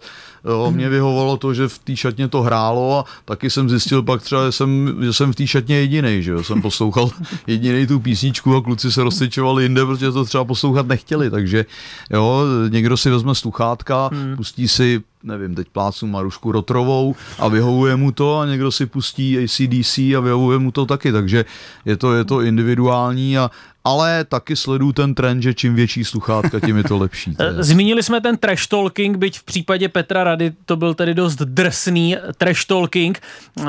Jo, mě vyhovalo to, že v té šatně to hrálo a taky jsem zjistil pak třeba, že jsem, že jsem v té šatně jediný, že jo? jsem poslouchal <laughs> jediný tu písničku a kluci se rozcvičovali jinde, protože to třeba poslouchat nechtěli, takže jo, někdo si vezme sluchátka, hmm. pustí si nevím, teď plácu Marušku Rotrovou a vyhovuje mu to a někdo si pustí ACDC a vyhovuje mu to taky, takže je to, je to individuální a, ale taky sleduju ten trend, že čím větší sluchátka, tím je to lepší. je. Zmínili jsme ten trash talking, byť v případě Petra Rady to byl tedy dost drsný eh, trash talking. Eh,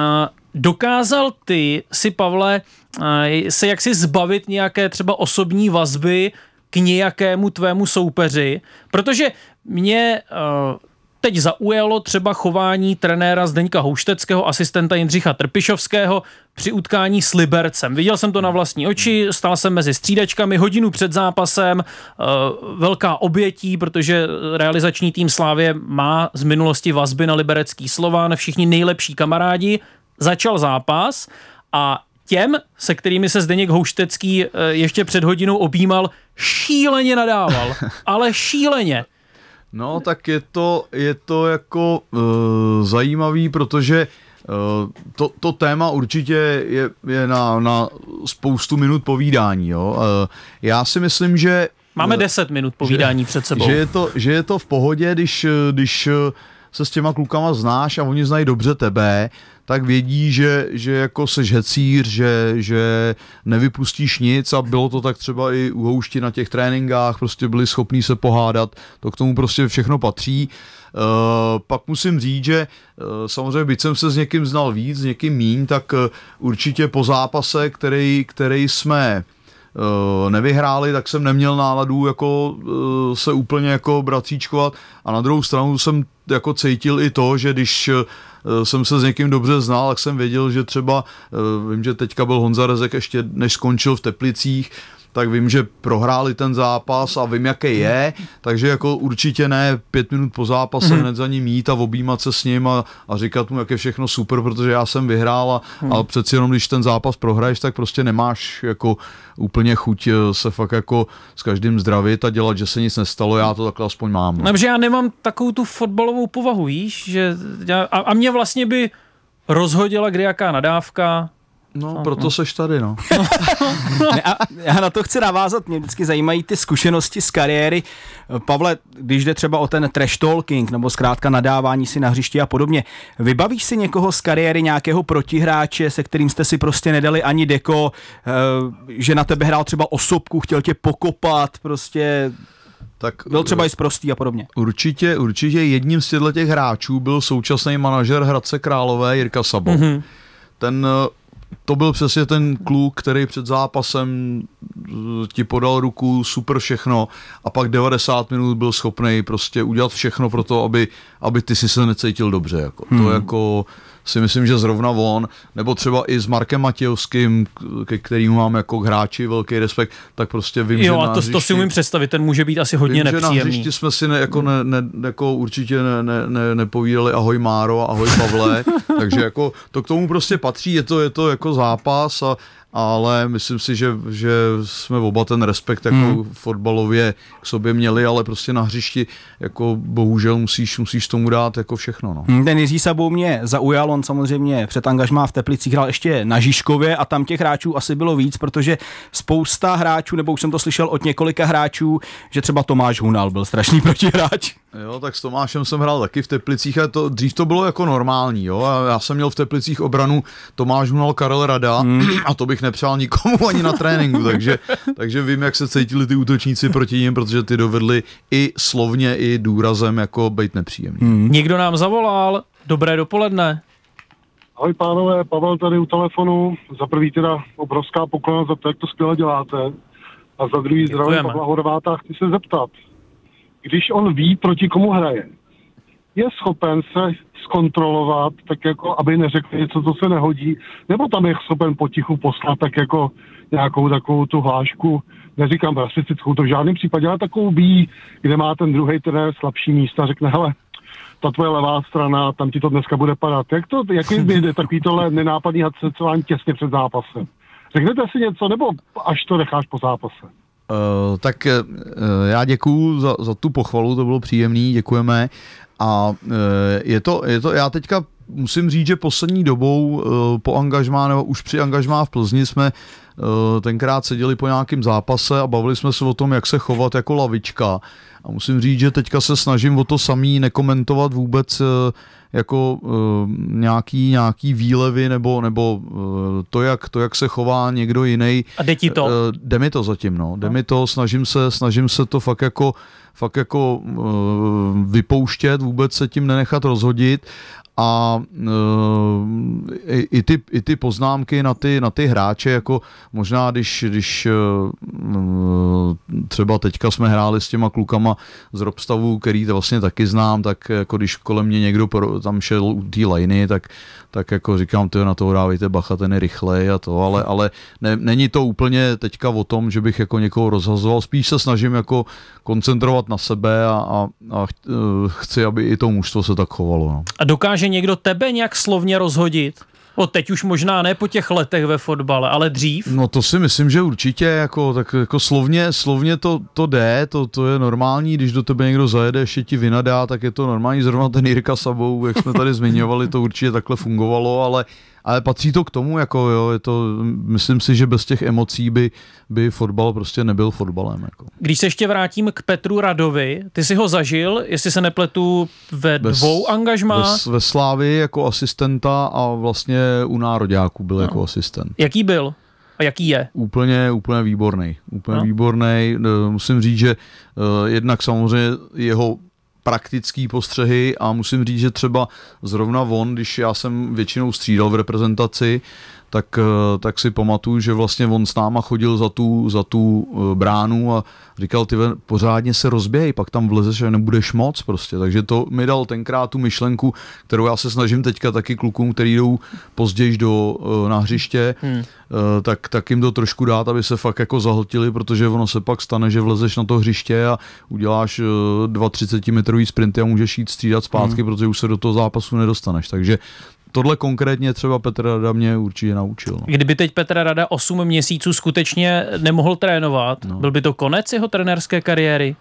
dokázal ty si, Pavle, eh, se jaksi zbavit nějaké třeba osobní vazby k nějakému tvému soupeři? Protože mě teď zaujalo třeba chování trenéra Zdeňka Houšteckého, asistenta Jindřicha Trpišovského při utkání s Libercem. Viděl jsem to na vlastní oči, stál jsem mezi střídačkami hodinu před zápasem, eh, velká obětí, protože realizační tým Slávě má z minulosti vazby na liberecký Slován, všichni nejlepší kamarádi. Začal zápas a těm, se kterými se Zdeněk Houštecký eh, ještě před hodinou objímal, šíleně nadával. <laughs> Ale šíleně. No, tak je to, je to jako uh, zajímavý, protože uh, to, to téma určitě je, je na, na spoustu minut povídání. Jo? Uh, já si myslím, že... Máme 10 minut povídání že, před sebou. Že je to, že je to v pohodě, když, když uh, se s těma klukama znáš a oni znají dobře tebe, tak vědí, že, že jako seš hecír, že, že nevypustíš nic a bylo to tak třeba i u houšti na těch tréninkách, prostě byli schopní se pohádat, to k tomu prostě všechno patří. Uh, pak musím říct, že uh, samozřejmě byť jsem se s někým znal víc, s někým míň, tak uh, určitě po zápase, který, který jsme nevyhráli, tak jsem neměl náladu jako se úplně jako bratříčkovat a na druhou stranu jsem jako cítil i to, že když eh, jsem se s někým dobře znal, tak jsem věděl, že třeba, eh, vím, že teďka byl Honza Rezek ještě než skončil v Teplicích, tak vím, že prohráli ten zápas a vím, jaký je, takže jako určitě ne pět minut po zápase mm-hmm. hned za ním jít a objímat se s ním a, a říkat mu, jak je všechno super, protože já jsem vyhrál a, mm-hmm. a přeci jenom, když ten zápas prohraješ, tak prostě nemáš jako úplně chuť eh, se fakt jako s každým zdravit a dělat, že se nic nestalo, já to takhle aspoň mám. No, že já nemám takovou tu fotbalovou povahu, víš, že já, a, a mě vlastně by rozhodila kde jaká nadávka, No, tak, proto no. seš tady, no. <laughs> ne, a já na to chci navázat, mě vždycky zajímají ty zkušenosti z kariéry. Pavle, když jde třeba o ten trash talking, nebo zkrátka nadávání si na hřišti a podobně, vybavíš si někoho z kariéry, nějakého protihráče, se kterým jste si prostě nedali ani deko, eh, že na tebe hrál třeba osobku, chtěl tě pokopat, prostě tak, byl třeba i zprostý a podobně. Určitě, určitě jedním z těchto těch hráčů byl současný manažer Hradce Králové Jirka Sabo. Mm-hmm ten eh, to byl přesně ten kluk, který před zápasem eh, ti podal ruku, super všechno a pak 90 minut byl schopný prostě udělat všechno pro to, aby, aby ty si se necítil dobře. Jako. Hmm. To jako si myslím, že zrovna on, nebo třeba i s Markem Matějovským, ke kterým mám jako hráči velký respekt, tak prostě vím, jo, že Jo, a to, hřišti, to si umím představit, ten může být asi hodně vím, nepříjemný. Že na hřišti jsme si ne, jako, ne, ne, jako určitě ne, ne, ne, nepovídali ahoj Máro a ahoj Pavle, <laughs> takže jako to k tomu prostě patří, je to, je to jako zápas a ale myslím si, že, že jsme oba ten respekt jako hmm. fotbalově k sobě měli, ale prostě na hřišti jako bohužel musíš, musíš tomu dát jako všechno. No. Hmm, ten Jiří Sabou mě zaujal, on samozřejmě před angažmá v Teplicích hrál ještě na Žižkově a tam těch hráčů asi bylo víc, protože spousta hráčů, nebo už jsem to slyšel od několika hráčů, že třeba Tomáš Hunal byl strašný <laughs> protihráč. Jo, tak s Tomášem jsem hrál taky v Teplicích a to, dřív to bylo jako normální, jo, já jsem měl v Teplicích obranu Tomáš Hunal, Karel Rada hmm. a to bych bych nepřál nikomu ani na tréninku, takže, takže vím, jak se cítili ty útočníci proti ním, protože ty dovedli i slovně, i důrazem jako být nepříjemný. Hmm. Někdo nám zavolal, dobré dopoledne. Ahoj pánové, Pavel tady u telefonu. Za prvý teda obrovská poklona za to, jak to skvěle děláte. A za druhý zdravím Pavla Horváta. Chci se zeptat, když on ví, proti komu hraje, je schopen se zkontrolovat, tak jako, aby neřekl něco, co se nehodí, nebo tam je schopen potichu poslat tak jako nějakou takovou tu hlášku, neříkám rasistickou, to v žádném případě, ale takovou bí, kde má ten druhý ten slabší místa, řekne, hele, ta tvoje levá strana, tam ti to dneska bude padat. Jak to, jak je takový tohle nenápadný hadsecování těsně před zápasem? Řeknete si něco, nebo až to necháš po zápase? Uh, tak uh, já děkuju za, za tu pochvalu, to bylo příjemný, děkujeme. A e, je to, je to, já teďka musím říct, že poslední dobou eh, po angažmá nebo už při angažmá v Plzni jsme eh, tenkrát seděli po nějakém zápase a bavili jsme se o tom, jak se chovat jako lavička. A musím říct, že teďka se snažím o to samý nekomentovat vůbec eh, jako nějaký, nějaký výlevy nebo, nebo to, jak, to, jak se chová někdo jiný. A jde ti to? Jde mi to zatím, no. Jde no. mi to, snažím se, snažím se to fakt jako fakt jako vypouštět, vůbec se tím nenechat rozhodit a e, i, i, ty, i ty poznámky na ty, na ty hráče, jako možná když, když e, třeba teďka jsme hráli s těma klukama z Robstavu, který to vlastně taky znám, tak jako když kolem mě někdo tam šel u té lajny, tak, tak jako říkám, ty na toho dávejte bacha, ten je rychlej a to, ale, ale ne, není to úplně teďka o tom, že bych jako někoho rozhazoval, spíš se snažím jako koncentrovat na sebe a, a, a e, chci, aby i to mužstvo se tak chovalo. No. A dokáže dokáže někdo tebe nějak slovně rozhodit? O teď už možná ne po těch letech ve fotbale, ale dřív? No to si myslím, že určitě, jako, tak jako slovně, slovně to, to jde, to, to je normální, když do tebe někdo zajede, ještě ti vynadá, tak je to normální, zrovna ten Jirka Sabou, jak jsme tady zmiňovali, to určitě takhle fungovalo, ale ale patří to k tomu, jako jo, je to, myslím si, že bez těch emocí by, by fotbal prostě nebyl fotbalem. Jako. Když se ještě vrátím k Petru Radovi, ty si ho zažil, jestli se nepletu, ve bez, dvou angažmá? Ve, Slávi jako asistenta a vlastně u nároďáků byl no. jako asistent. Jaký byl? A jaký je? Úplně, úplně výborný. Úplně no. výborný. Eh, musím říct, že uh, jednak samozřejmě jeho praktické postřehy a musím říct, že třeba zrovna on, když já jsem většinou střídal v reprezentaci, tak, eh, tak si pamatuju, že vlastně on s náma chodil za tu, za tu eh, bránu a říkal, ty pořádně se rozběhej, pak tam vlezeš a nebudeš moc prostě. Takže to mi dal tenkrát tu myšlenku, kterou já se snažím teďka taky klukům, který jdou později do, eh, na hřiště, hmm. tak, tak jim to trošku dát, aby se fakt jako zahltili, protože ono se pak stane, že vlezeš na to hřiště a uděláš dva 30 metrový sprinty a můžeš jít střídat zpátky, hmm. protože už se do toho zápasu nedostaneš. Takže tohle konkrétně třeba Petr Rada mě určitě naučil. No. Kdyby teď Petr Rada 8 měsíců skutečně nemohl trénovat, no. byl by to konec jeho trenérské kariéry?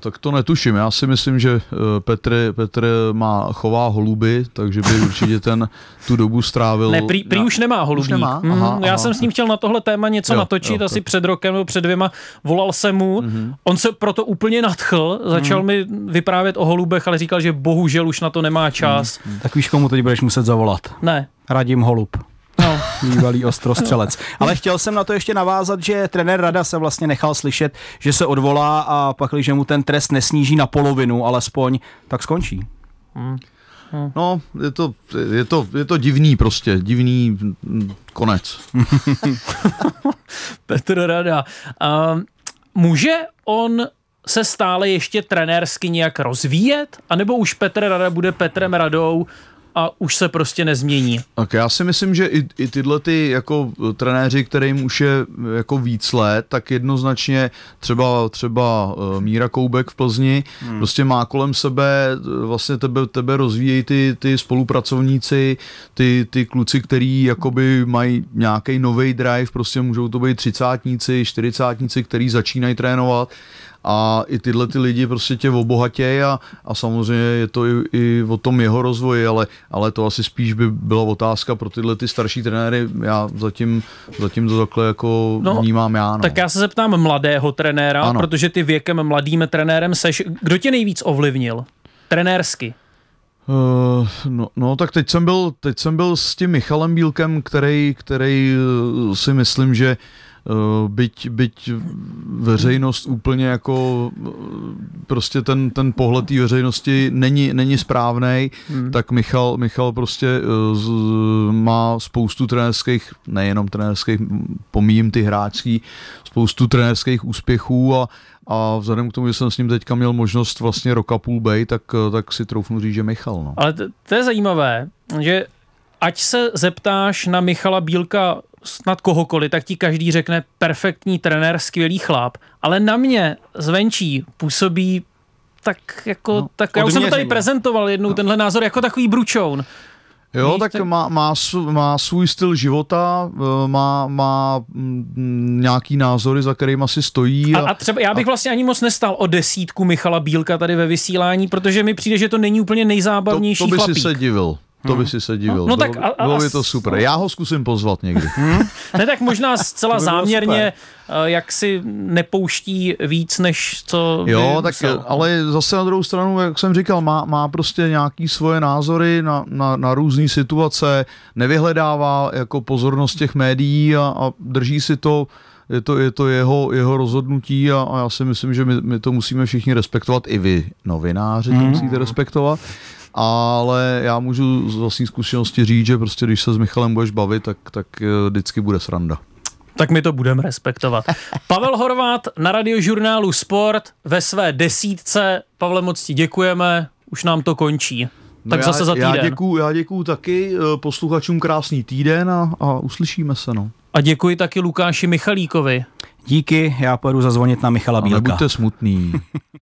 Tak to netuším. Já si myslím, že eh, Petr, Petr má chová holuby, takže by určitě ten tu dobu strávil. Ne, prý, prý už nemá holuby. Už nemá? Aha, mm, aha. Já jsem s ním chtěl na tohle téma něco jo, natočit, jo, asi tak. před rokem nebo před dvěma. Volal jsem mu, mm-hmm. on se proto úplně nadchl, začal mm-hmm. mi vyprávět o holubech, ale říkal, že bohužel už na to nemá čas. Mm-hmm. Tak víš, komu teď budeš muset zavolat? Ne. Radím holub bývalý ostrostřelec. Ale chtěl jsem na to ještě navázat, že trenér Rada se vlastně nechal slyšet, že se odvolá a pak, když mu ten trest nesníží na polovinu, alespoň, tak skončí. Hmm. hmm. No, je to, je, to, je to divný prostě, divný konec. <laughs> Petr Rada. Uh, může on se stále ještě trenérsky nějak rozvíjet? A nebo už Petr Rada bude Petrem Radou a už se prostě nezmění. Tak já si myslím, že i, i tyhle ty jako trenéři, kterým už je jako víc let, tak jednoznačně třeba, třeba eh, Míra Koubek v Plzni hmm. prostě má kolem sebe, eh, vlastně tebe, tebe rozvíjejí ty, ty spolupracovníci, ty, ty kluci, který jakoby mají nějaký nový drive, prostě můžou to být třicátníci, čtyřicátníci, který začínají trénovat, a i tyhle ty lidi prostě tě obohatějí a, a samozřejmě je to i, i o tom jeho rozvoji, ale, ale to asi spíš by byla otázka pro tyhle ty starší trenéry, já zatím, zatím to takhle jako no, vnímám já. No. Tak já se zeptám mladého trenéra, ano. protože ty věkem mladým trenérem seš, kdo tě nejvíc ovlivnil? Trenérsky. Uh, no, no, tak teď jsem, byl, teď jsem byl s tím Michalem Bílkem, který, který eh, si myslím, že uh, Eh, byť, byť veřejnost úplně jako eh, prostě ten, ten pohled té veřejnosti není, není správný, hmm. tak Michal, Michal prostě eh, z, má spoustu trenérských, nejenom trenérských, pomíjím ty hráčský, spoustu trenérských úspěchů a, a vzhledem k tomu, že jsem s ním teďka měl možnost vlastně roka půl bej, tak, tak si troufnu říct, že Michal. No. Ale to, to je zajímavé, že ať se zeptáš na Michala Bílka snad kohokoliv, tak ti každý řekne perfektní trenér, skvělý chlap, ale na mě zvenčí působí tak jako, no, tak já už jsem to tady prezentoval jednou no. tenhle názor jako takový bručoun. Jo, Víš, tak ten... má, má, má svůj styl života, eh, má, má mm, nějaký názory, za kterými asi stojí. A, a, a třeba já bych a... vlastně ani moc nestal o desítku Michala Bílka tady ve vysílání, protože mi přijde, že to není úplně nejzábavnější To, to by chlapík. si se divil. To by si se divil. No, no tak bylo, a, bylo by to super. No. Já ho zkusím pozvat někdy. <laughs> Hmm? ne, tak možná zcela by záměrně, super. Eh, jak si nepouští víc, než co Jo, tak musel. ale zase na druhou stranu, jak jsem říkal, má, má prostě nějaký svoje názory na, na, na různé situace, nevyhledává jako pozornost těch médií a, a drží si to je to, je to jeho, jeho rozhodnutí a, a já si myslím, že my, my to musíme všichni respektovat, i vy novináři to hmm. musíte respektovat ale já můžu z vlastní zkušenosti říct, že prostě když se s Michalem budeš bavit, tak, tak eh, vždycky bude sranda. Tak my to budeme respektovat. <laughs> Pavel Horvát na radiožurnálu Sport ve své desítce. Pavle, moc ti děkujeme, už nám to končí. No tak já, zase za týden. Já děkuju, já děkuju taky eh, posluchačům krásný týden a, a uslyšíme se. No. A děkuji taky Lukáši Michalíkovi. Díky, já půjdu zazvonit na Michala Bílka. Ale buďte smutný. <laughs>